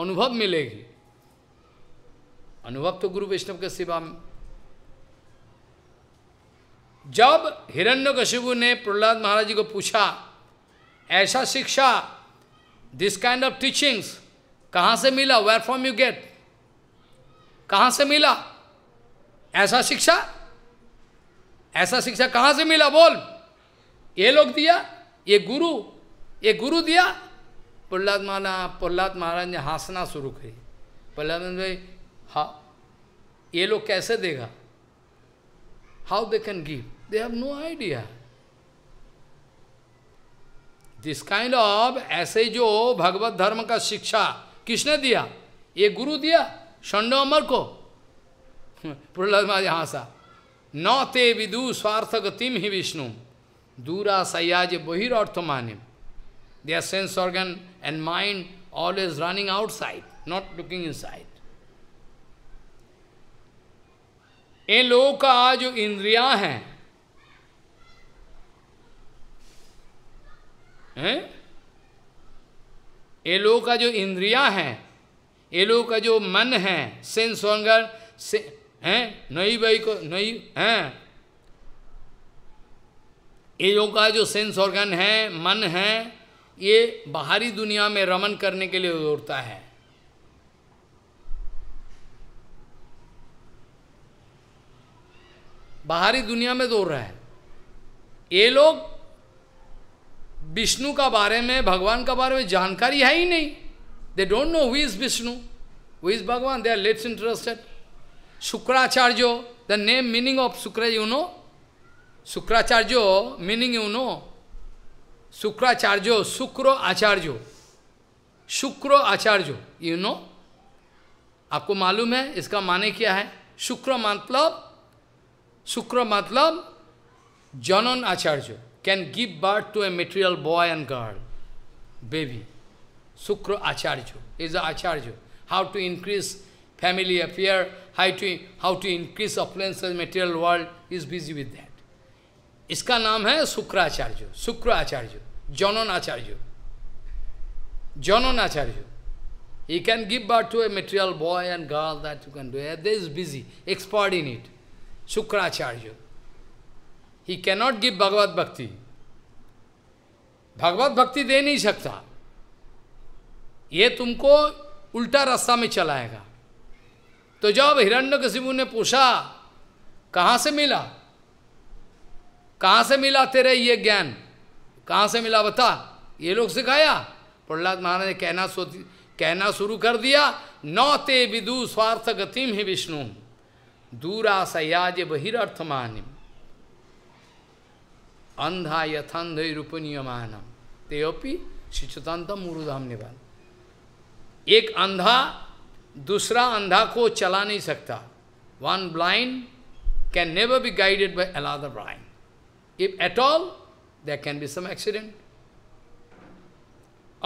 अनुभव मिलेगी अनुभव तो गुरु वैष्णव के सिवा में जब हिरण्यकशिपु ने प्रहलाद महाराज जी को पूछा ऐसा शिक्षा दिस काइंड ऑफ टीचिंग्स कहाँ से मिला वेयर फ्रॉम यू गेट कहाँ से मिला ऐसा शिक्षा ऐसा शिक्षा कहाँ से मिला बोल ये लोग दिया ये गुरु ये गुरु दिया प्रहलाद महाराज प्रहलाद महाराज ने हंसना शुरू करी प्रहलाद भाई हा ये लोग कैसे देगा how they can give they have no idea this kind of ऐसे जो भगवत धर्म का शिक्षा किसने दिया ये गुरु दिया षंडो अमर को प्रहलाद महाराज हंसा हाँ न ते विदु स्वार्थ गतिम ही विष्णु दूरा सयाज मान्यम देर बहिर्र्थमान्यम their sense organ and running outside not looking inside ये लोगों का जो इंद्रियां हैं हैं ये लोग का जो इंद्रिया है ये लोग का जो मन है सेंस ऑनगर से है नई बई को नई है ये लोग का जो सेंस ऑर्गन है मन है ये बाहरी दुनिया में रमन करने के लिए दौड़ता है बाहरी दुनिया में दौड़ रहा है ये लोग विष्णु का बारे में भगवान का बारे में जानकारी है ही नहीं they don't know who is Vishnu who is Bhagavan they are let's interested Shukracharya the name meaning of Shukra you know Shukracharya meaning you know Shukracharya Shukra Acharya शुक्र आचार्य यू नो आपको मालूम है इसका माने क्या है शुक्र मतलब शुक्र मतलब जनन Acharya can give birth to a material boy and girl, baby. Sukra Acharya is Acharya. How to increase family affair, how to, how to increase affluence of material world, is busy with that. Sukra Acharya. Sukra Acharya. Shukracharya Acharya. जौननाचार्य Acharya. He can give birth to a material boy and girl that you can do. They is busy, expert in it. Acharya. He cannot give Bhagavat bhakti Bhagavat भक्ति दे नहीं सकता ये तुमको उल्टा रास्ता में चलाएगा तो जब हिरण्य कशिबु ने पूछा कहाँ से मिला कहाँ से मिला तेरे ये ज्ञान कहाँ से मिला बता ये लोग सिखाया प्रहलाद महाराज ने कहना सो कहना शुरू कर दिया नौ ते विदु स्वार्थ गतिम ही विष्णु सयाज बहिर्थ मानिम अंधा यथंध रूपनीयमानम तेयपि शिचुतंत मुरुधाम निभान एक अंधा दूसरा अंधा को चला नहीं सकता one blind can never be guided by another blind if at all there can be some accident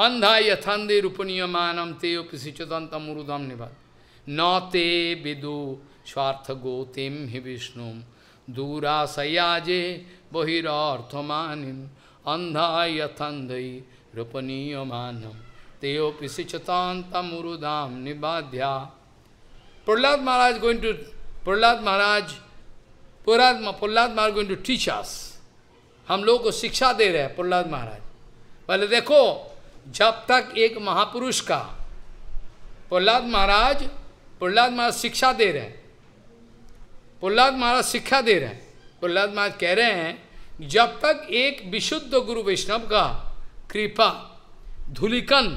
अंधा यथंध रूपनीयमानम तेयपि शिचुतंत मुरुधाम निभान न ते विदु स्वार्थ गोतिम हि विष्णु दूरा सयाजे बहिरार्थमानिन अंधा यथंधयी रूपनीयमानम तेयोपि सिचतांतमुरुदाम निबाध्या Prahlad Maharaj going to Maharaj Maharaj Prahlad Prahlad Maharaj going to teach us हम लोग को शिक्षा दे रहे हैं प्रहलाद महाराज पहले देखो जब तक एक महापुरुष का प्रहलाद महाराज प्रहलाद महाराज शिक्षा दे रहे हैं प्रहलाद महाराज शिक्षा दे रहे हैं प्रहलाद महाराज कह रहे हैं जब तक एक विशुद्ध गुरु वैष्णव का कृपा धूलिकन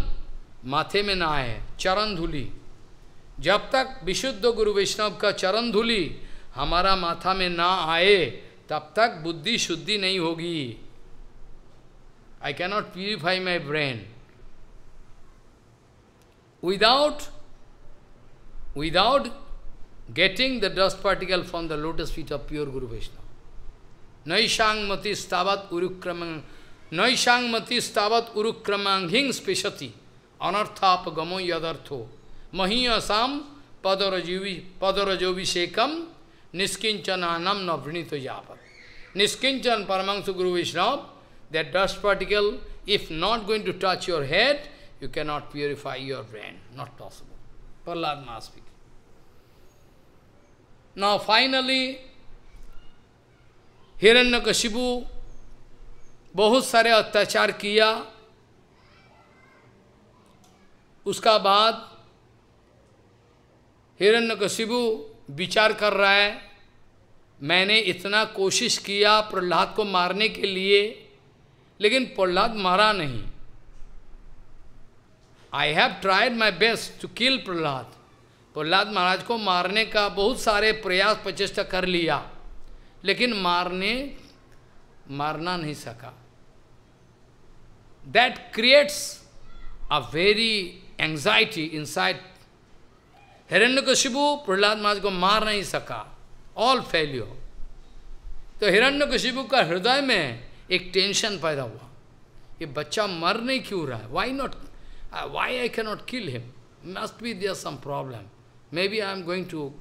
माथे में ना आए चरण धूलि जब तक विशुद्ध गुरु वैष्णव का चरण धूलि हमारा माथा में ना आए तब तक बुद्धि शुद्धि नहीं होगी I cannot purify my brain without without getting the dust particle from the lotus feet of pure guru Vaishnav Naishang mati stavat urukramang Naishang mati stavat urukramang hing speciati. anarthap gamo yadartho mahiyasam Niskinchan niskinchananam navrinito yapat. Niskinchan Paramahansa Guru Vishnu, that dust particle, if not going to touch your head, you cannot purify your brain. Not possible. Prahlad speaking. Now finally, Hiranyakashipu बहुत सारे अत्याचार किया उसका बाद हिरण्यकशिपु विचार कर रहा है मैंने इतना कोशिश किया प्रहलाद को मारने के लिए लेकिन प्रहलाद मारा नहीं I have tried my best to kill Prahlad Prahlad Maharaj को मारने का बहुत सारे प्रयास प्रचेष्टा कर लिया लेकिन मारने मारना नहीं सका that creates a very anxiety side Hiranyakashipu Prahlad Maharaj को मार नहीं सका ऑल फेल्यूर तो हिरण्य कशिबु का हृदय में एक टेंशन पैदा हुआ ये बच्चा मर नहीं क्यों रहा है why not why I cannot kill him must be there some problem maybe I am going to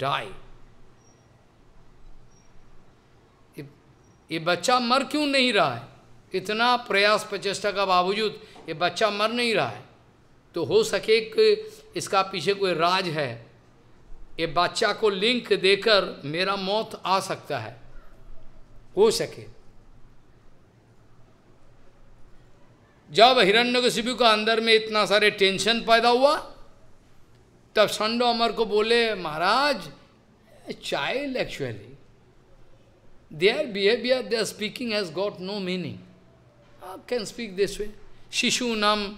die ये बच्चा मर क्यों नहीं रहा है इतना प्रयास प्रचेष्टा का बावजूद ये बच्चा मर नहीं रहा है तो हो सके कि इसका पीछे कोई राज है ये बच्चा को लिंक देकर मेरा मौत आ सकता है हो सके जब हिरण्यकशिपु का अंदर में इतना सारे टेंशन पैदा हुआ तब संडो अमर को बोले महाराज child actually Their behavior, their speaking has got no meaning. How can speak this way? Shishunam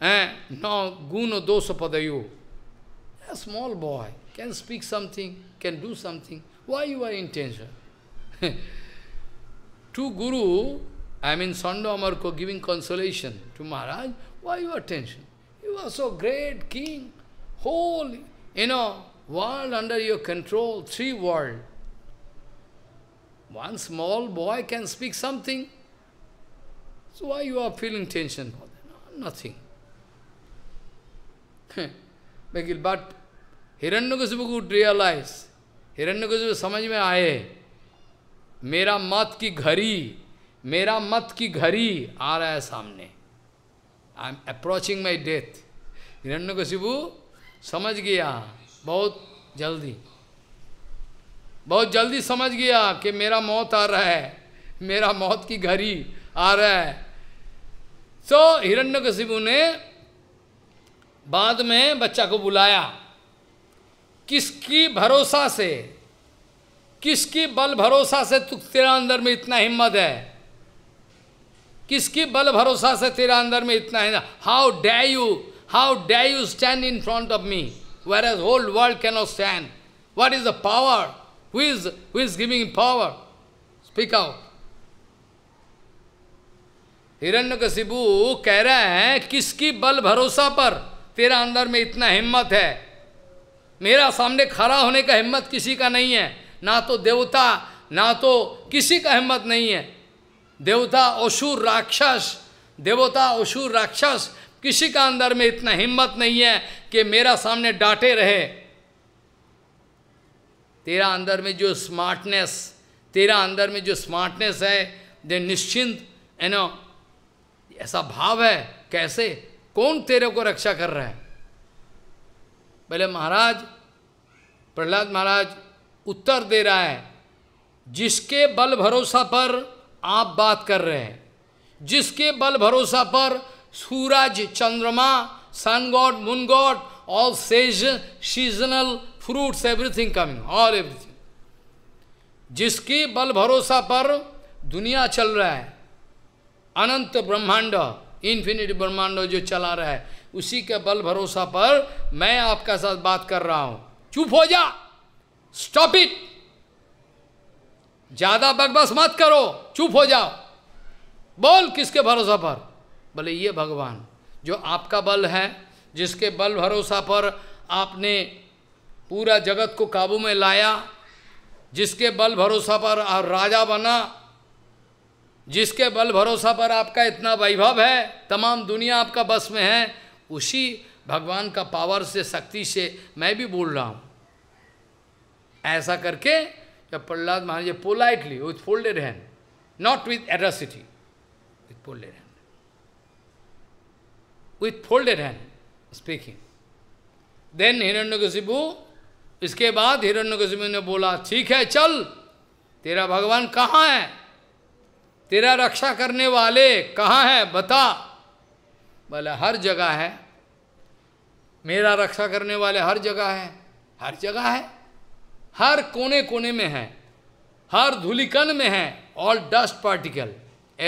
eh, no guno dosa padayu. A small boy can speak something, can do something. Why you are in tension? to Guru, I mean Sanda Amarko giving consolation to Maharaj, why are tension? You are so great king, whole, you know, world under your control, three world. One small boy can speak something. So why you are feeling tension for that? No, nothing. but Hiranyakasipu could realize, Hiranyakasipu samajh mein aaye, Mera mat ki ghari, Mera mat ki ghari आ रहा samne. I am approaching my death. Hiranyakasipu samajh gaya, बहुत jaldi. बहुत जल्दी समझ गया कि मेरा मौत आ रहा है मेरा मौत की घड़ी आ रहा है सो so, हिरण्यकशिपु ने बाद में बच्चा को बुलाया किसकी भरोसा से किसकी बल भरोसा से तेरा अंदर में इतना हिम्मत है किसकी बल भरोसा से तेरा अंदर में इतना है how dare you how dare you stand in front of me where as whole world can not stand what is the power Who is, who is giving him power? Speak out. Hiranyakashipu कह रहे हैं किसकी बल भरोसा पर तेरा अंदर में इतना हिम्मत है मेरा सामने खड़ा होने का हिम्मत किसी का नहीं है ना तो देवता ना तो किसी का हिम्मत नहीं है देवता असुर राक्षस देवता असुर राक्षस किसी का अंदर में इतना हिम्मत नहीं है कि मेरा सामने डांटे रहे तेरा अंदर में जो स्मार्टनेस तेरा अंदर में जो स्मार्टनेस है दे निश्चिंत है नो ऐसा भाव है कैसे कौन तेरे को रक्षा कर रहा है बोले महाराज प्रहलाद महाराज उत्तर दे रहा है जिसके बल भरोसा पर आप बात कर रहे हैं जिसके बल भरोसा पर सूरज चंद्रमा sun god moon god all seasonal fruits everything coming all everything जिसके बल भरोसा पर दुनिया चल रहा है अनंत ब्रह्मांड इन्फिनिट ब्रह्मांड जो चला रहा है उसी के बल भरोसा पर मैं आपका साथ बात कर रहा हूं चुप हो जा स्टॉप इट ज्यादा बकबस मत करो चुप हो जाओ बोल किसके भरोसा पर बोले ये भगवान जो आपका बल है जिसके बल भरोसा पर आपने पूरा जगत को काबू में लाया जिसके बल भरोसा पर आप राजा बना जिसके बल भरोसा पर आपका इतना वैभव है तमाम दुनिया आपका बस में है उसी भगवान का पावर से शक्ति से मैं भी बोल रहा हूँ ऐसा करके जब Prahlad Maharaj politely with folded रहन not with audacity with folded with with रहन स्पीकिंग देन हिरण्य Hiranyakasipu इसके बाद हिरण्य ने बोला ठीक है चल तेरा भगवान कहाँ है तेरा रक्षा करने वाले कहाँ है बता बोले हर जगह है मेरा रक्षा करने वाले हर जगह है हर जगह है हर कोने कोने में है हर धूलिकन में है all dust particle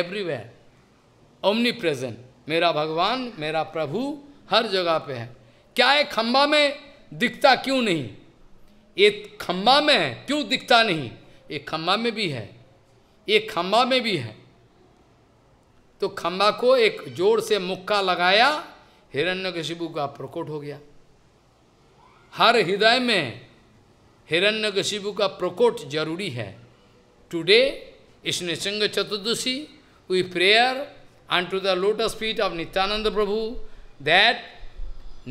everywhere omnipresent मेरा भगवान मेरा प्रभु हर जगह पे है क्या है खम्बा में दिखता क्यों नहीं एक खम्मा में है क्यों दिखता नहीं एक खम्मा में भी है एक खम्बा में भी है तो खम्बा को एक जोर से मुक्का लगाया हिरण्यकशिपु का प्रकोट हो गया हर हृदय में हिरण्यकशिपु का प्रकोट जरूरी है टुडे इस Nrisimha Chaturdashi we prayer to the lotus feet of Nityananda Prabhu that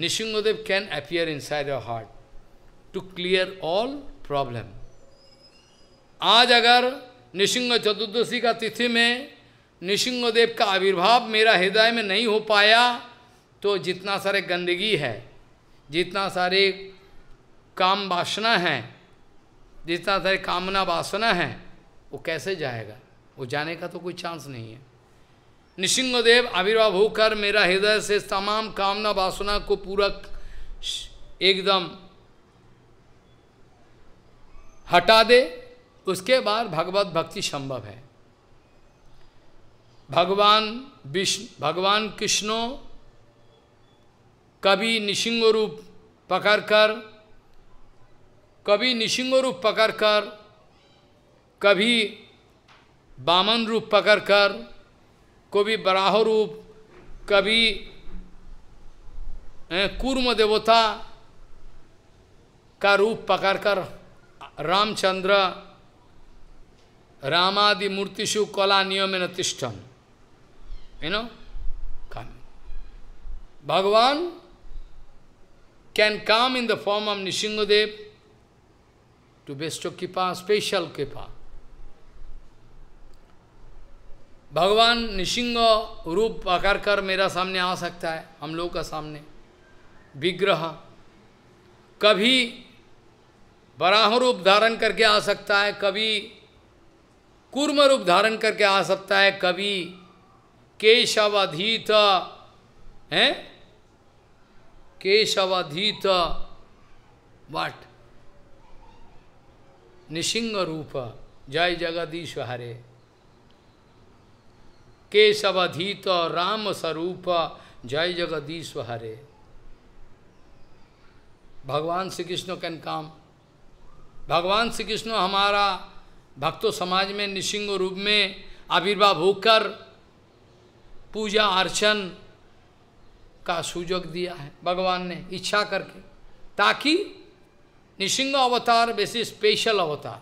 Nrisimhadev can appear inside your heart to clear all problem आज अगर निशिंग चतुर्दशी का तिथि में निशिंगदेव का आविर्भाव मेरा हृदय में नहीं हो पाया तो जितना सारे गंदगी है जितना सारे काम वासना है जितना सारे कामना वासना है वो कैसे जाएगा वो जाने का तो कोई चांस नहीं है निशिंगदेव आविर्भाव होकर मेरा हृदय से तमाम कामना वासना को पूरा एकदम हटा दे उसके बाद भगवत भक्ति संभव है भगवान विष्णु भगवान कृष्णो कभी निशिंग रूप पकड़कर कभी निशिंग रूप पकड़कर कभी बामन रूप पकड़कर कभी बराह रूप कभी कूर्म देवता का रूप पकड़कर रामचंद्र रामादि मूर्तिषु कला नियम तिष्ठन you know come Bhagavan can come in the form of Nrisimhadev to of kripa special kripa Bhagavan निशिंग रूप पकड़ कर मेरा सामने आ सकता है हम लोग का सामने विग्रह कभी बराह रूप धारण करके आ सकता है कभी कूर्म रूप धारण करके आ सकता है कभी केशवधीत है केशवाधीत वाट निशिंग रूप जय जगदीश हरे केशवाधीत राम स्वरूप जय जगदीश हरे भगवान श्री कृष्ण कैन काम भगवान श्री कृष्ण हमारा भक्तों समाज में निशिंग रूप में आविर्भाव होकर पूजा अर्चन का सुजोग दिया है भगवान ने इच्छा करके ताकि निशिंग अवतार वैसे स्पेशल अवतार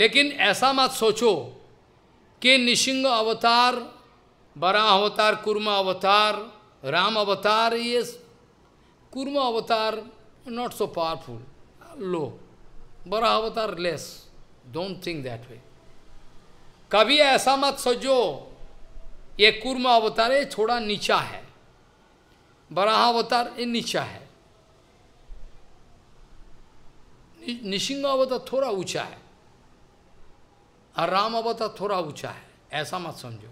लेकिन ऐसा मत सोचो कि निशिंग अवतार बरा अवतार कुर्म अवतार राम अवतार ये कुर्म अवतार नॉट सो पावरफुल बड़ा अवतार less don't think that way कभी ऐसा मत सोचो ये कूर्म अवतार ये थोड़ा नीचा है बराह अवतार ये नीचा है निशिंग अवतार थोड़ा ऊंचा है और राम अवतार थोड़ा ऊंचा है ऐसा मत समझो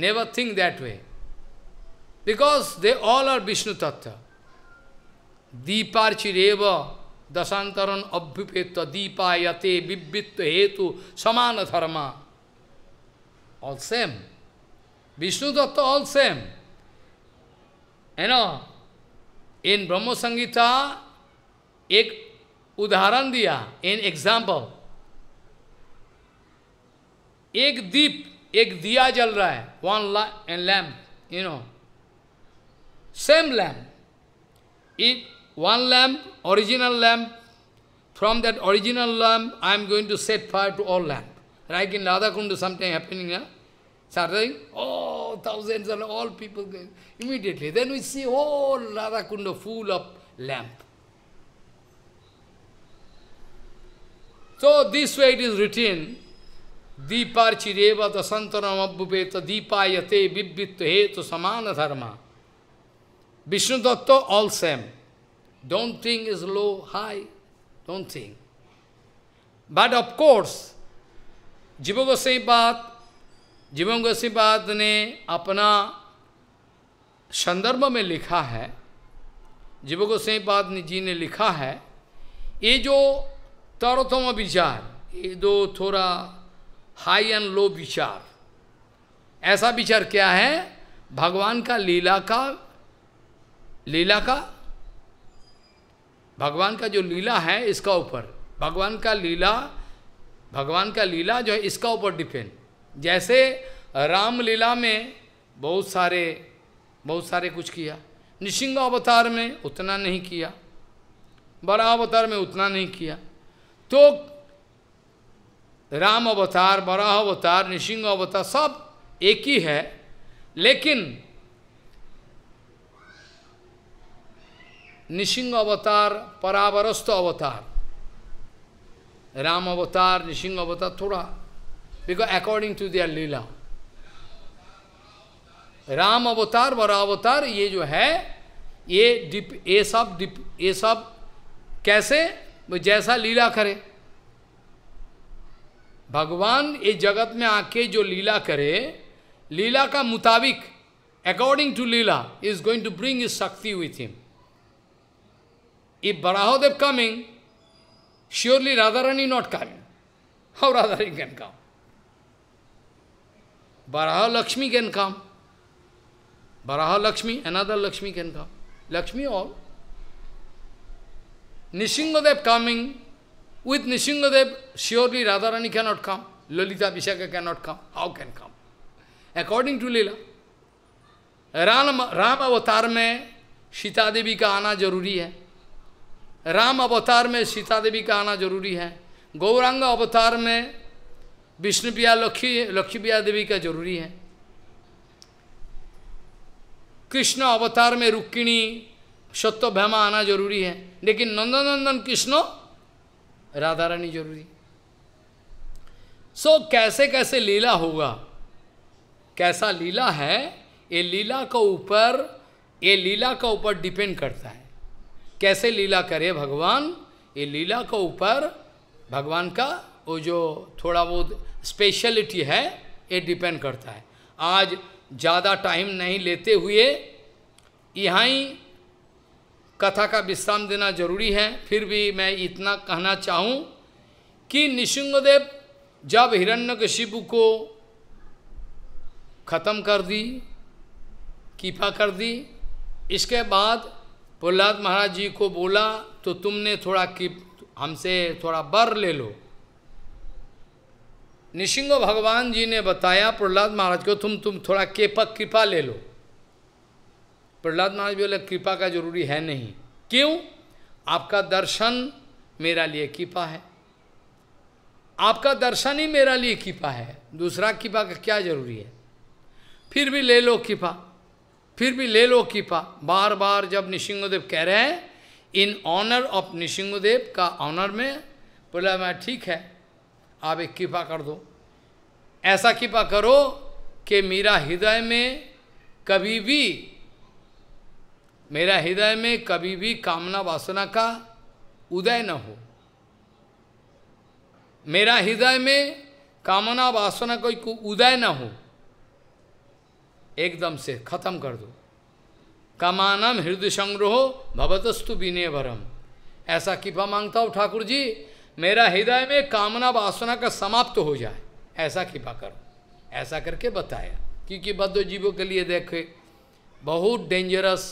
never think that way because they all are Vishnu tattva दीपार्चिरेव दशांतरण अभ्युपेत्व दीपायते विवित्व हेतु समान धर्मा all same. Vishnu Datta all same. You know, in Brahma Sangita, एक उदाहरण दिया इन एग्जाम्पल एक दीप एक दिया जल रहा है one and lamp you know same lamp if one lamp, original lamp. From that original lamp, I am going to set fire to all lamp. Like in Radha something happening now. Starting, oh, thousands and all people going. Immediately, then we see all Radha full of lamp. So this way it is written, Deeparchireva dasantaramabhupeta deepayate vibhittu to samana dharma. Vishnu Datta all same. Don't think is low, high. Don't think. But of course, Jiva Goswami Pad, Jiva Goswami Path ने अपना संदर्भ में लिखा है जीव गोस्वाई पाद ji ne likha hai, ye jo tarotama vichar, ye do thora high and low vichar, ऐसा विचार क्या है भगवान का लीला का लीला का भगवान का जो लीला है इसका ऊपर भगवान का लीला भगवान का लीला जो है इसका ऊपर डिपेंड जैसे राम लीला में बहुत सारे बहुत सारे कुछ किया निशिंग अवतार में उतना नहीं किया बड़ा अवतार में उतना नहीं किया तो राम अवतार बड़ा अवतार निशिंग अवतार सब एक ही है लेकिन निशिंग अवतार परावरस्त अवतार राम अवतार निशिंग अवतार थोड़ा because according to their leela Ram avatar Varahavatar ये जो है ये डिप ये सब डिप ये सब कैसे जैसा लीला करे भगवान ये जगत में आके जो लीला करे लीला का मुताबिक according to leela is going to bring is shakti with him If Varahadev coming, surely Radharani not coming. How Radharani can come? Varaha Lakshmi can come. Varaha Lakshmi, another Lakshmi can come. Lakshmi all. Nishingadev coming, with Nishingadev, surely Radharani cannot come. Lalita Vishaka cannot come. How can come? According to Leela, Rama Ram avatar Shita Devi देवी का आना जरूरी राम अवतार में सीता देवी का आना जरूरी है गौरांग अवतार में विष्णु प्रिया लक्ष्मी लक्ष्मी प्रिया देवी का जरूरी है कृष्ण अवतार में रुक्णी सत्य भैमा आना जरूरी है लेकिन नंदनंदन कृष्ण राधा रानी जरूरी सो so, कैसे कैसे लीला होगा कैसा लीला है ये लीला के ऊपर ये लीला के ऊपर डिपेंड करता है कैसे लीला करे भगवान ये लीला के ऊपर भगवान का वो जो थोड़ा बहुत स्पेशलिटी है ये डिपेंड करता है आज ज़्यादा टाइम नहीं लेते हुए यहाँ ही कथा का विश्राम देना जरूरी है फिर भी मैं इतना कहना चाहूँ कि निशुंगदेव जब हिरण्य शिव को खत्म कर दी कीपा कर दी इसके बाद प्रहलाद महाराज जी को बोला तो तुमने थोड़ा कि हमसे थोड़ा बर ले लो निशिंग भगवान जी ने बताया प्रहलाद महाराज को तुम तुम थोड़ा केपक कृपा ले लो प्रहलाद महाराज बोले कृपा का जरूरी है नहीं क्यों आपका दर्शन मेरा लिए कृपा है आपका दर्शन ही मेरा लिए कृपा है दूसरा कृपा का क्या जरूरी है फिर भी ले लो कृपा फिर भी ले लो कीपा बार बार जब निशिंगदेव कह रहे हैं इन ऑनर ऑफ निशिंगदेव का ऑनर में बोला मैं ठीक है आप एक कीपा कर दो ऐसा कृपा करो कि मेरा हृदय में कभी भी मेरा हृदय में कभी भी कामना वासना का उदय न हो मेरा हृदय में कामना वासना कोई उदय न हो एकदम से खत्म कर दो कमानम हृदय संग्रहो भवतस्तु विनय भरम ऐसा कृपा मांगता हूँ ठाकुर जी मेरा हृदय में कामना वासना का समाप्त तो हो जाए ऐसा कृपा करो ऐसा करके बताया क्योंकि बद्ध जीवों के लिए देखे बहुत डेंजरस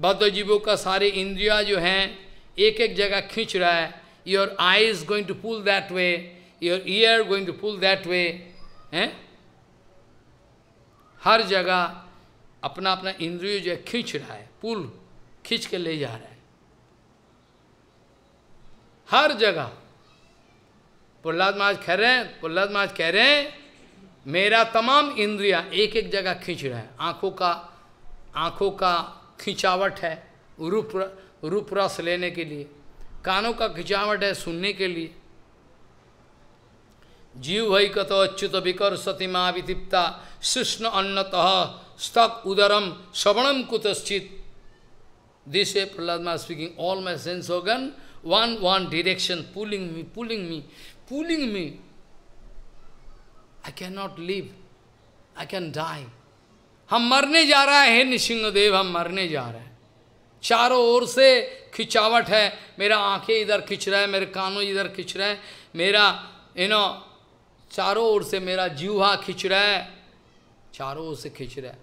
बद्ध जीवों का सारे इंद्रिया जो हैं एक एक जगह खींच रहा है your eye is going to pull that way your ear going to pull that way हैं हर जगह अपना अपना इंद्रिय जो है खींच रहा है पुल खींच के ले जा रहा है हर जगह प्रहलाद महाराज कह रहे हैं प्रहलाद महाराज कह रहे हैं मेरा तमाम इंद्रिया एक एक जगह खींच रहा है आँखों का आँखों का खिंचावट है रूप रूप रस लेने के लिए कानों का खिंचावट है सुनने के लिए जीव भई कतो अच्युत विकर माँ विदीप्ता सुष्ण अन्नतः स्तक उदरम श्रवणम कुतश्चित दिस ए मा speaking all my sense organ one one direction pulling me pulling me pulling me I can not live I can die हम मरने जा रहा है हे सिंहदेव हम मरने जा रहे हैं चारों ओर से खिंचावट है मेरा आंखें इधर खिंच रहा है मेरे कानों इधर खिंच रहे हैं मेरा यू नो चारों ओर से मेरा जीवा खिंच रहा है चारों ओर से खिंच रहा है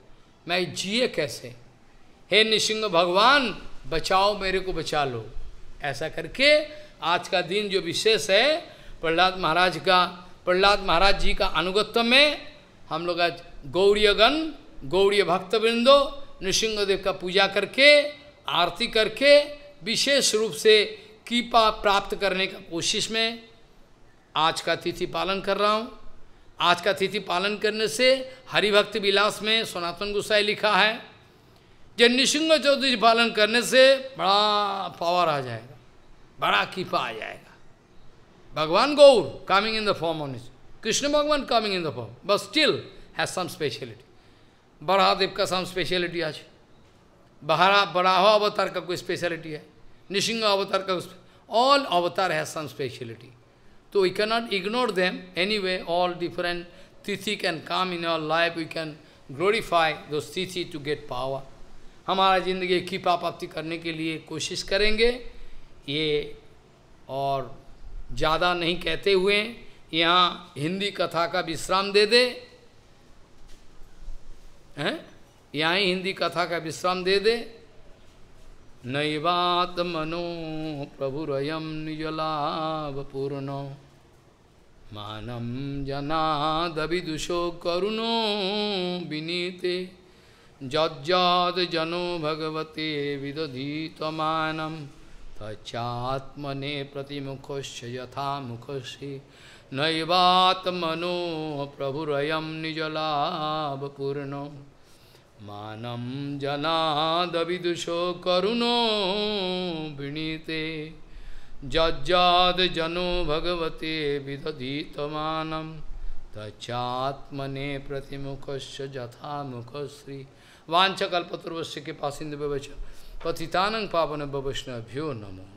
मैं जिए कैसे हे निशिंग भगवान बचाओ मेरे को बचा लो ऐसा करके आज का दिन जो विशेष है प्रहलाद महाराज का प्रहलाद महाराज जी का अनुगत्व में हम लोग आज गौरी भक्त भक्तवृंदो नृसिंहदेव का पूजा करके आरती करके विशेष रूप से कीपा प्राप्त करने का कोशिश में आज का तिथि पालन कर रहा हूँ आज का तिथि पालन करने से हरिभक्त विलास में सनातन गोसाई लिखा है जो निशिंग चौधरी पालन करने से बड़ा पावर आ जाएगा बड़ा कीपा आ जाएगा Bhagavan Gaura coming in the form on Krishna Bhagavan coming in the form but still has some speciality देव का सम स्पेशलिटी आज बहरा बड़ा अवतार का कोई स्पेशलिटी है निशिंग अवतार का all avatar has some speciality So we cannot ignore them. Anyway, all different tithi can come in our life. We can glorify those tithi to get power. हमारा जिंदगी की पापाप्ति करने के लिए कोशिश करेंगे ये और ज़्यादा नहीं कहते हुए यहाँ हिंदी कथा का विश्राम दे दे हैं यहाँ ही हिंदी कथा का विश्राम दे दे नैवात्मनो प्रभुरयं निजलाभपूर्णो मानं जनादविदुषो करुणो विनीते यज्जद्जनो भगवते विदधीतमानं तच्चात्मने प्रतिमुखश्च यथा मुखसि नैवात्मनो प्रभुरयं निजलाभपूर्णो जनाद विदुषो करुणो विणीते जज्जादजनो भगवते विदधीतमानं तच्चात्मने प्रतिमुखस्य यथा मुखश्री वांछकल्पतुर्वश्य के पासिंद व्यवच पतितानंग पावन वैष्णव्यो नमो